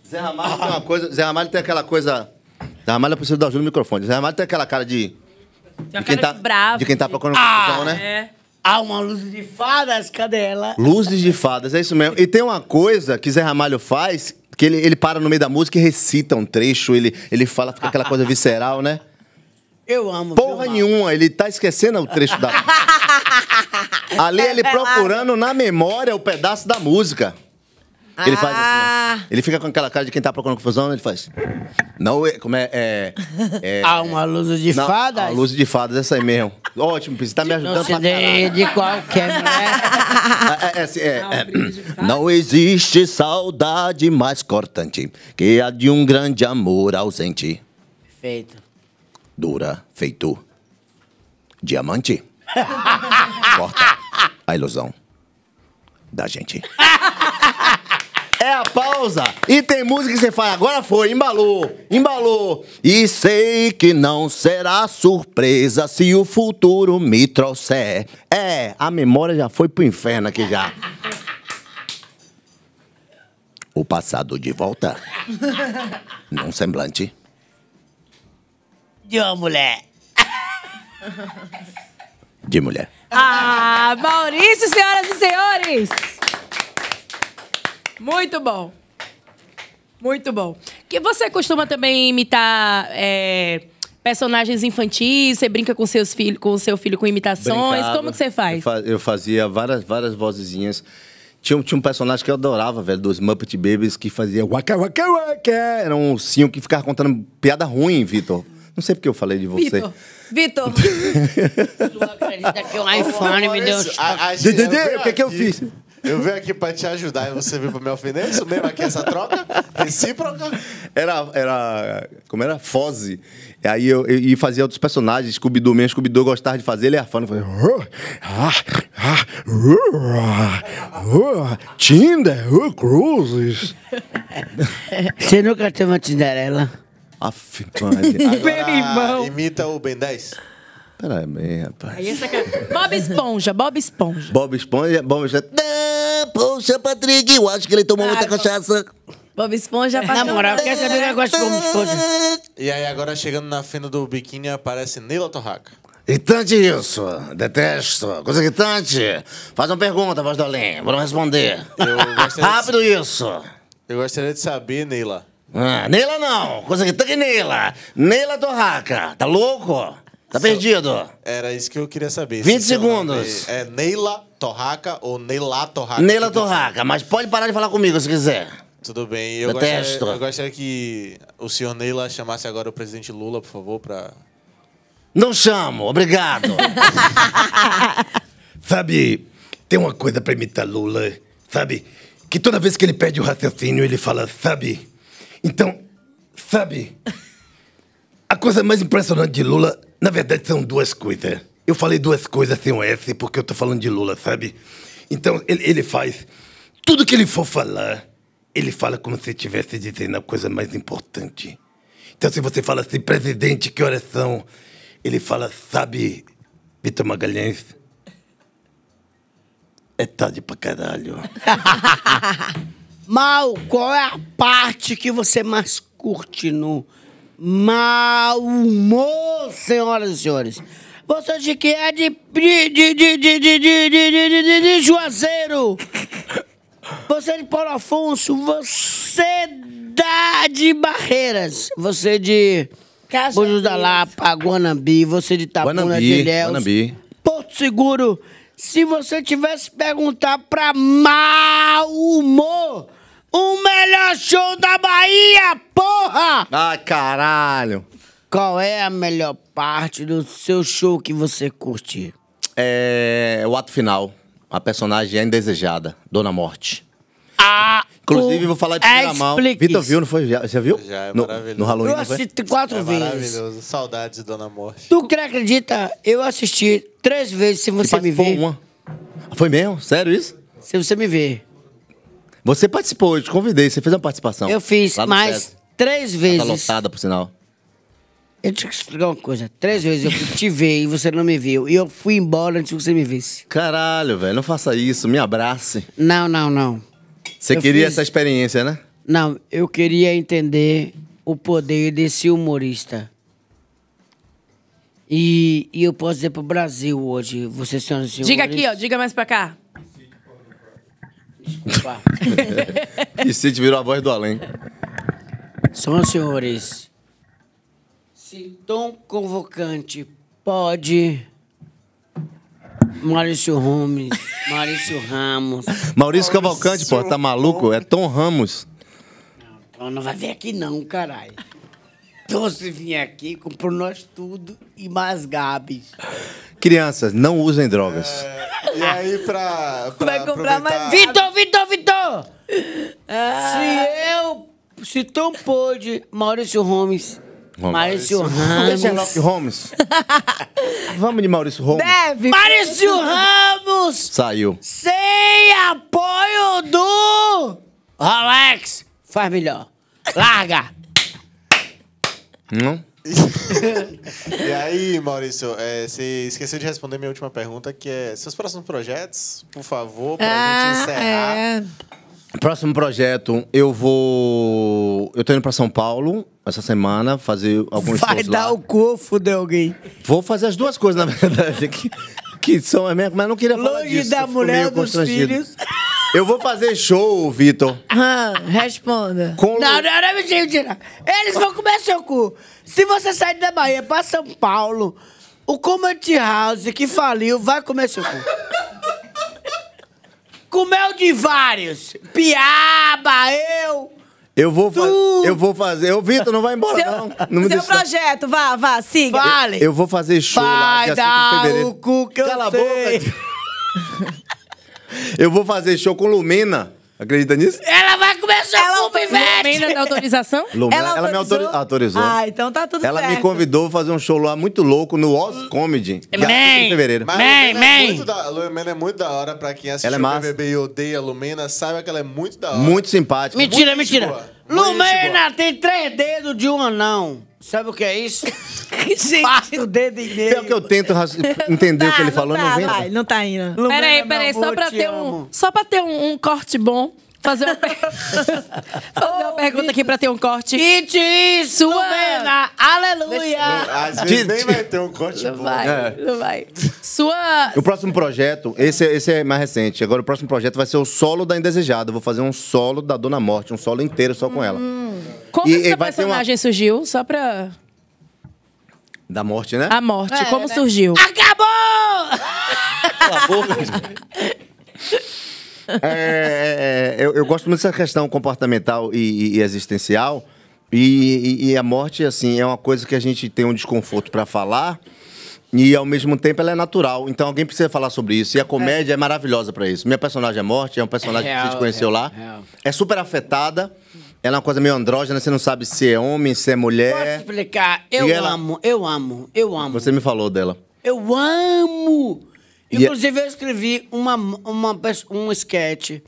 Zé Ramalho tem uma coisa. Zé Ramalho tem aquela coisa. Ramalho eu precisa dar ajuda no microfone. Zé Ramalho tem aquela cara de. Tem de quem cara tá, de bravo. De quem tá procurando ah, confusão, né? É. uma luz de fadas, cadê ela? Luzes de fadas, é isso mesmo. E tem uma coisa que Zé Ramalho faz, que ele, ele para no meio da música e recita um trecho, ele, ele fala, fica aquela coisa visceral, né? Eu amo. Porra nenhuma, ele tá esquecendo o trecho da. <laughs> Ali é ele procurando na memória o pedaço da música. Ele faz assim. ó. Ah. Ele fica com aquela cara de quem tá procurando confusão, ele faz. Não, é, como é. é, é Há <laughs> ah, uma luz de não, fadas. Uma luz de fadas, essa aí mesmo. Ótimo, você tá me ajudando pra de qualquer mulher. <laughs> é, é, assim, é, é. é. Não existe saudade mais cortante que a de um grande amor ausente. Feito. Dura, feito. Diamante. <laughs> Corta a ilusão da gente é a pausa. E tem música que você fala, agora foi, embalou, embalou. E sei que não será surpresa se o futuro me trouxer. É, a memória já foi pro inferno aqui já. O passado de volta. Num semblante. De uma mulher. De mulher. Ah, Maurício, senhoras e senhores! Muito bom. Muito bom. Que você costuma também imitar é, personagens infantis? Você brinca com seus filhos, com seu filho com imitações? Brincava. Como que você faz? Eu, fazia várias, várias vozinhas. Tinha, tinha um personagem que eu adorava, velho, dos Muppet Babies, que fazia waka waka waka. Era um ursinho que ficava contando piada ruim, Vitor. Não sei porque eu falei de você. Vitor, Vitor. <laughs> tu acredita que o iPhone me deu... o que é que eu fiz? Eu venho aqui para te ajudar e você veio para me ofender? Isso mesmo aqui, essa troca recíproca? Era, era como era? Fose. E aí eu, eu, eu, fazia outros personagens, Scooby-Doo mesmo, Scooby-Doo gostava de fazer, ele era fã, eu falei... Ah, ah, ah, Tinder, uh, cruzes. <laughs> Você nunca teve uma Tinderela? Aff, então, <laughs> Agora, imita o Ben 10. Peraí aí, rapaz. Aí essa que... É Bob Esponja, Bob Esponja. Bob Esponja, Bob Esponja. poxa, Patrick, eu acho que ele tomou ah, muita então. cachaça. Bob Esponja é Na moral, quer saber o negócio de Bob Esponja? E aí, agora chegando na fenda do biquíni, aparece Neila Torraca. Irritante isso. Detesto. Coisa irritante. Faz uma pergunta, voz do além. Vamos responder. Rápido de... isso. Eu gostaria de saber, Neila. Ah, Neila não. Coisa irritante, é Neila. Neila Torraca. Tá louco? Tá perdido. Era isso que eu queria saber. 20 se segundos. É Neila Torraca ou Neila Torraca? Neila Torraca, mas pode parar de falar comigo se quiser. Tudo bem. Eu Detesto. Gostaria, eu gostaria que o senhor Neila chamasse agora o presidente Lula, por favor, para... Não chamo, obrigado. <laughs> sabe, tem uma coisa para imitar Lula, sabe? Que toda vez que ele perde o raciocínio, ele fala, sabe? Então, sabe? A coisa mais impressionante de Lula na verdade, são duas coisas. Eu falei duas coisas sem o S porque eu tô falando de Lula, sabe? Então, ele, ele faz. Tudo que ele for falar, ele fala como se estivesse dizendo a coisa mais importante. Então, se você fala assim, presidente, que horas são? Ele fala, sabe, Vitor Magalhães, é tarde pra caralho. <laughs> Mal, qual é a parte que você mais curte no mau humor, senhoras e senhores. Você de que é de de de de de de de de, de, de Juazeiro. Você de Paulo Afonso, você da de Barreiras, você de Bojos da Lapa, Guanambi, você de Tabuna de Ilhéus, Porto Seguro. Se você tivesse perguntar para mau humor, o melhor show da Bahia, porra! Ai, ah, caralho. Qual é a melhor parte do seu show que você curte? É o ato final. A personagem é indesejada, Dona Morte. Ah! Inclusive, vou falar de primeira Explique mão. Vitor viu, não foi? Já, já viu? Já, é no, maravilhoso. No Halloween, eu assisti quatro é vezes. Maravilhoso. Saudades, Dona Morte. Tu que acredita? Eu assisti três vezes se você me ver. Uma. Ah, foi mesmo? Sério isso? Se você me ver. Você participou, eu te convidei, você fez uma participação. Eu fiz mais três tá vezes. Tá lotada, por sinal. Eu te explicar uma coisa. Três vezes eu te vi e você não me viu. E eu fui embora antes que você me visse. Caralho, velho, não faça isso, me abrace. Não, não, não. Você Eu queria fiz- essa experiência, né? Não, eu queria entender o poder desse humorista. E, e eu posso dizer pro Brasil hoje, vocês são os Diga aqui, ó, diga mais pra cá. Desculpa. <laughs> E Cid virou a voz do além. São senhores. Se Tom Convocante pode. Maurício Gomes, Maurício Ramos. Maurício Cavalcante, pô, tá maluco? É Tom Ramos. Não, Tom não vai ver aqui não, caralho trouxe vim aqui, comprou nós tudo e mais Gabs. Crianças, não usem drogas. É, e aí, pra. <laughs> pra Vai comprar mais. Vitor, Vitor, Vitor! Ah. Se eu. Se tão pôde, Maurício Holmes. Maurício, Ramos. Sherlock Holmes. <laughs> Vamos de Maurício Holmes. Deve. Maurício Ramos. Saiu. Sem apoio do Rolex. Faz melhor. Larga. Não? <laughs> e aí, Maurício, é, você esqueceu de responder minha última pergunta, que é seus próximos projetos, por favor, pra ah, gente encerrar. É... Próximo projeto, eu vou. Eu tô indo pra São Paulo essa semana fazer alguns Vai dar lá. o cofo de alguém. Vou fazer as duas coisas, na <laughs> verdade, que, que são a eu mas não queria Longe falar disso. Longe da mulher, dos filhos. Eu vou fazer show, Vitor. Ah, responda. Com... Não, não, não, é mentira. Eles vão comer seu cu. Se você sair da Bahia pra São Paulo, o Comedy House que faliu vai comer seu cu. Comeu de vários. Piaba, eu. Eu vou, fazer. eu vou fazer. Eu, Vitor, não vai embora, seu, não. não me seu deixa- projeto, vá, vá, siga. Vale. Eu vou fazer show lá, Vai dia 5 de fevereiro. o cu que eu Cala a boca. <laughs> Eu vou fazer show com Lumena. Acredita nisso? Ela vai começar ela com o Ivete! da autorização? Lumena, ela, ela, me autori autorizou. Ah, então tá tudo ela certo. Ela me convidou a fazer um show lá muito louco no Oz Comedy. Man! Em fevereiro. Mas man, man. É Lumena é muito da hora pra quem assiste ela é o BBB e odeia a Lumena, saiba que ela é muito da hora. Muito simpática. Mentira, muito mentira. Boa. Lumena tem três dedos de um anão. Sabe o que é isso? <laughs> Gente. Passa o dedo em dedo. É o que eu tento entender tá, o que tá, ele não falou, tá, não vem. Vai, não tá indo. peraí, peraí, só pra, ter um, só pra ter um, um corte bom. Fazer uma, <laughs> per... fazer uma pergunta aqui pra ter um corte. Iti, sua Lumena, aleluia! Às vezes nem vai ter um corte não bom. Vai, é. Não vai, Sua... O próximo projeto, esse, é, esse é mais recente. Agora o próximo projeto vai ser o solo da Indesejada. vou fazer um solo da Dona Morte, um solo inteiro só com hum. ela. Como e, essa personagem uma... surgiu? Só pra. Da morte, né? A morte. É, como né? surgiu? Acabou! Acabou mesmo. É, é, é, eu, eu, gosto muito dessa questão comportamental e, e, e existencial. E, a morte, assim, é uma coisa que a gente tem um desconforto para falar. E ao mesmo tempo ela é natural. Então alguém precisa falar sobre isso. E a comédia é, é maravilhosa para isso. Minha personagem é morte, é um personagem é real, que a gente conheceu real, lá. Real. É super afetada ela é uma coisa meio andrógena, você não sabe se é homem, se é mulher. Posso explicar? Eu ela... amo, eu amo, eu amo. Você me falou dela. Eu amo! É- Inclusive, eu escrevi uma, uma, um sketch.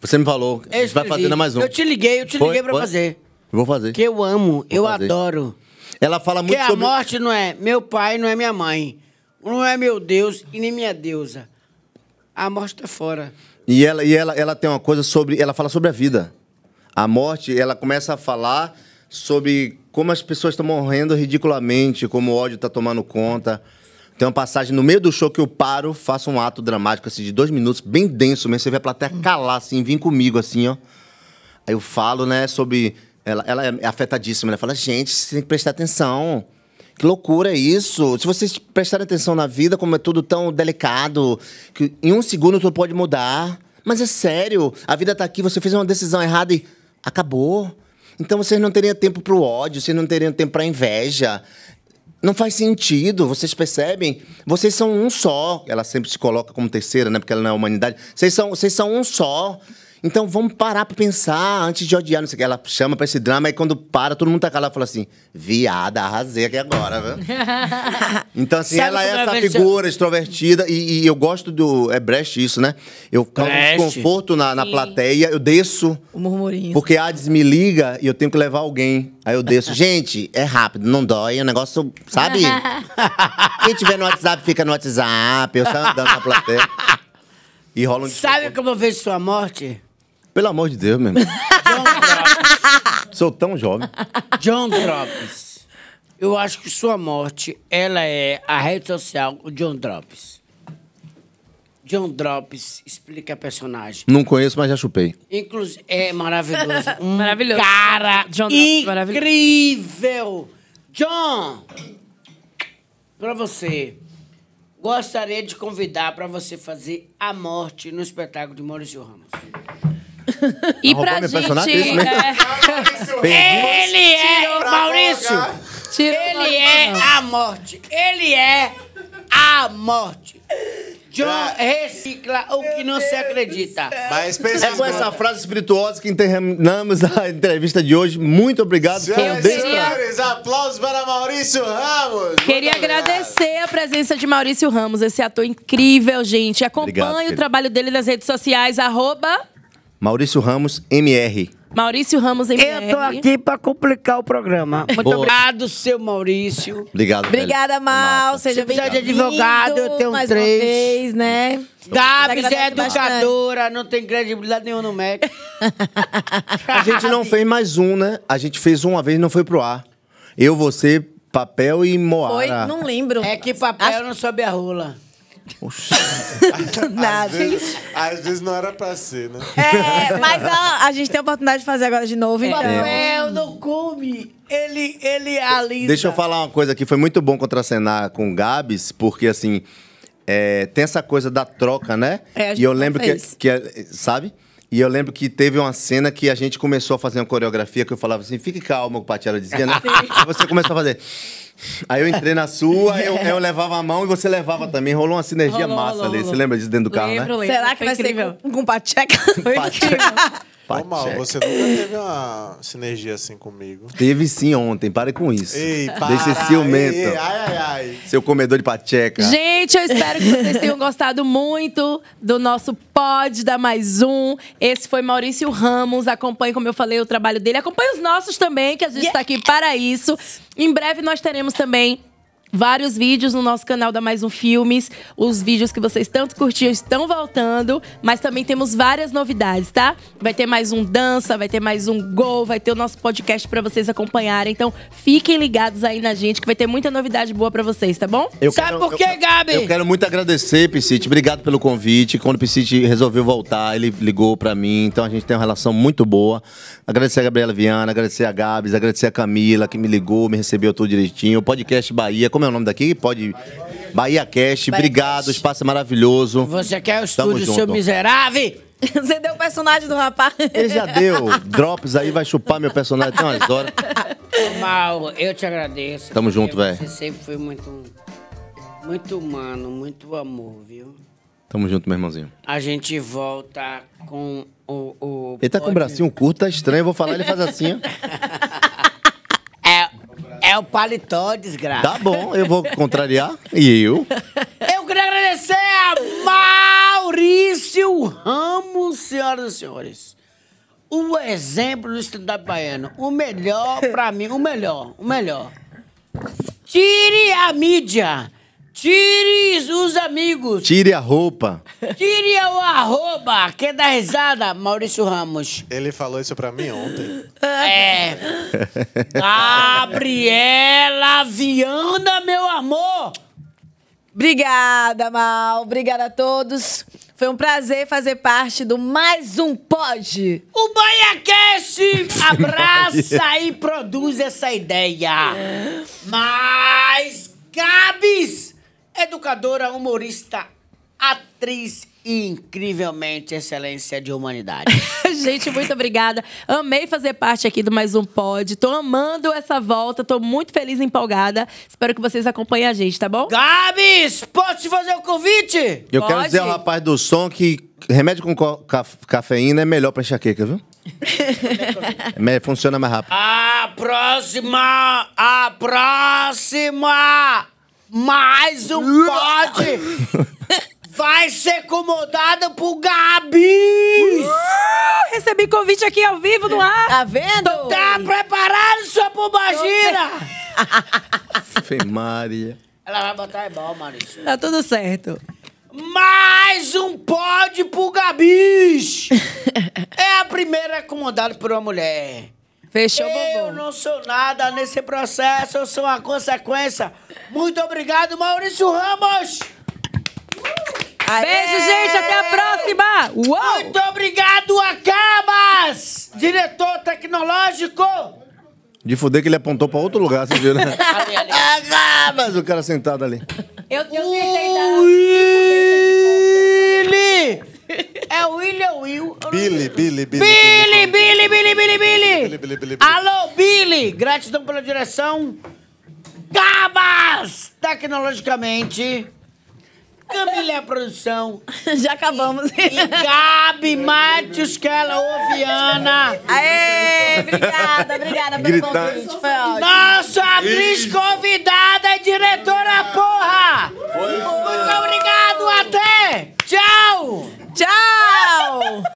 Você me falou. Eu escrevi. vai fazendo mais um. Eu te liguei, eu te foi, liguei pra foi? fazer. Vou fazer. Que eu amo, Vou eu fazer. adoro. Ela fala muito sobre... a morte não é meu pai, não é minha mãe. Não é meu Deus e nem minha deusa. A morte tá fora. E ela, e ela, ela tem uma coisa sobre... Ela fala sobre a vida. A morte, ela começa a falar sobre como as pessoas estão morrendo ridiculamente, como o ódio está tomando conta. Tem uma passagem no meio do show que eu paro, faço um ato dramático, assim, de dois minutos, bem denso mesmo. Você vê a plateia hum. calar, assim, vem comigo, assim, ó. Aí eu falo, né, sobre. Ela, ela é afetadíssima, né. ela Fala, gente, você tem que prestar atenção. Que loucura é isso? Se vocês prestarem atenção na vida, como é tudo tão delicado, que em um segundo tudo pode mudar. Mas é sério, a vida tá aqui, você fez uma decisão errada e acabou. Então vocês não teriam tempo para o ódio, vocês não teriam tempo para inveja. Não faz sentido, vocês percebem? Vocês são um só. Ela sempre se coloca como terceira, né? Porque ela não é a humanidade. Vocês são, vocês são um só. Então vamos parar pra pensar antes de odiar, não sei o que. Ela chama pra esse drama e quando para, todo mundo tá calado e fala assim: viada, arrasei aqui agora, viu? <laughs> então, assim, Sabe ela é, é essa figura extrovertida e, e, eu gosto do. É Brecht isso, né? Eu causo desconforto na, na plateia, eu desço. O murmurinho. Porque a Ades me liga e eu tenho que levar alguém. Aí eu desço. <laughs> Gente, é rápido, não dói, é negócio, sabe? <laughs> Quem tiver no WhatsApp, fica no WhatsApp. Eu saio andando na plateia. E rola um Sabe como eu vejo sua morte? Pelo amor de Deus, meu irmão. John Sou tão jovem. John Drops. Eu acho que sua morte, ela é a rede social o John Drops. John Drops explica a personagem. Não conheço, mas já chupei. Inclusive, é maravilhoso. <laughs> Um maravilhoso. Cara, John Drops, incrível. John, para você, gostaria de convidar para você fazer a morte no espetáculo de Maurício Ramos. E pra gente. Isso, é... Ele é o Maurício! ele é a morte! Ele é a morte! John recicla o que não se acredita. Mas é com essa frase espirituosa que terminamos a entrevista de hoje. Muito obrigado. Senhoras e senhores, aplausos para Maurício Ramos. Queria Muito agradecer obrigado. a presença de Maurício Ramos, esse ator incrível, gente. Acompanhe o trabalho dele nas redes sociais, arroba... Maurício Ramos, MR. Maurício Ramos MR. Eu tô aqui pra complicar o programa. Muito Boa. obrigado, seu Maurício. Obrigado, Obrigada, Mal. Seja bem-vindo. de advogado, eu tenho mais três. Uma vez, né? Gabs é educadora, bastante. não tem credibilidade nenhuma no MEC. a gente não fez mais um, né? A gente fez uma vez e não foi pro ar. Eu, você, papel e Moara. Foi? Não lembro. É que papel Acho... não sobe a rola. <laughs> Nada. Às vezes, às vezes não era pra ser, né? É, mas a, a gente tem a oportunidade de fazer agora de novo, é. então. Papel é, no cume. Ele, ele é alisa. Deixa eu falar uma coisa aqui. Foi muito bom contracenar com o Gabs, porque assim. É, tem essa coisa da troca, né? É, a gente e eu lembro que, que. Sabe? E eu lembro que teve uma cena que a gente começou a fazer uma coreografia que eu falava assim: fique calmo, o Patiara dizia, né? Sim. Você começou a fazer. Aí eu entrei na sua, <laughs> eu, eu levava a mão e você levava também. Rolou uma sinergia rolou, massa rolou, ali. Rolou. Você lembra disso dentro do carro, né? lembro, né? Lembro, Será que vai incrível. ser com, com Pacheca? <laughs> Foi incrível. Ô, Mal, você nunca teve uma sinergia assim comigo. Teve sim ontem, pare com isso. Ei, para. Deixa ciumento. Ei, ai, ai, ai. Seu comedor de pacheca. Gente, eu espero que vocês tenham gostado muito do nosso Pod da Mais Um. Esse foi Maurício Ramos. Acompanhe, como eu falei, o trabalho dele. Acompanhe os nossos também, que a gente está yeah. Tá aqui para isso. Em breve nós teremos também vários vídeos no nosso canal da Mais Um Filmes. Os vídeos que vocês tanto curtiram estão voltando, mas também temos várias novidades, tá? Vai ter mais um dança, vai ter mais um gol, vai ter o nosso podcast para vocês acompanharem. Então, fiquem ligados aí na gente que vai ter muita novidade boa para vocês, tá bom? Eu Sabe quero, por quê, eu, Gabi? Eu quero muito agradecer, Piscite. Obrigado pelo convite. Quando o Piscite resolveu voltar, ele ligou para mim, então a gente tem uma relação muito boa. Agradecer a Gabriela Viana, agradecer a Gabs, agradecer a Camila que me ligou, me recebeu tudo direitinho. O podcast Bahia, como é o nome daqui? Pode. Bahia Cast, obrigado, espaço maravilhoso. Você quer o estúdio, Tamo seu junto. miserável? <laughs> Você deu o personagem do rapaz. Ele já deu. Drops aí vai chupar meu personagem até umas horas. Mal, eu te agradeço. Tamo junto, velho. Você sempre foi muito, muito humano, muito amor, viu? Tamo junto, meu irmãozinho. A gente volta com o. o ele tá com o bracinho curto, tá estranho. Eu vou falar, ele faz assim, ó. <laughs> É o paletó, desgraça. Tá bom, eu vou contrariar. E eu? Eu queria agradecer a Maurício Ramos, senhoras e senhores. O exemplo do stand-up baiano. O melhor pra mim, o melhor, o melhor. Tire a mídia Tire os amigos. Tire a roupa. Tire o arroba. Quer dar risada? Maurício Ramos. Ele falou isso pra mim ontem. É. Gabriela Viana, meu amor. Obrigada, Mal. Obrigada a todos. Foi um prazer fazer parte do mais um Pod. O Baiacast abraça e produz essa ideia. Mas, Gabs educadora, humorista, atriz e incrivelmente excelência de humanidade. <laughs> Gente, muito obrigada. Amei fazer parte aqui do Mais Um Pod. Tô amando essa volta, tô muito feliz e empolgada. Espero que vocês acompanhem a gente, tá bom? Gabs, posso te fazer o um convite? Eu Pode? quero dizer ao rapaz do som que remédio com ca cafeína é melhor pra enxaqueca, viu? <laughs> É funciona mais rápido. A próxima! A próxima! mais um pod <laughs> vai ser acomodado pro Gabi! Uh, recebi convite aqui ao vivo no ar! Tá vendo? Tá preparado, sua pombagira? Fê Maria. Ela vai botar igual, Marisa. Tá tudo certo. Mais um pode pro Gabi. <laughs> é a primeira acomodada por uma mulher. Fechou, bombom. Eu não sou nada nesse processo, eu sou uma consequência. Muito obrigado, Maurício Ramos! Aê! Beijo, gente. Até a próxima. Uou! Muito obrigado, Acabas! Diretor tecnológico. De fuder que ele apontou pra outro lugar, você viu, né? <laughs> Acabas! O cara sentado ali. Eu, tenho certeza. Willy! É William Will. É Billy, Billy, Billy. Billy, Billy, Billy, Billy, Billy. Billy, Billy, Alô, Billy. Gratidão pela direção. Cabas! Tecnologicamente. Camila Produção. <laughs> Já acabamos. E Gabi, Matheus, Kela, é Oviana. Aê, obrigada, obrigada pelo convite. Foi ótimo. Nossa atriz convidada e é diretora, porra! Muito obrigado, até! Tchau! Tchau!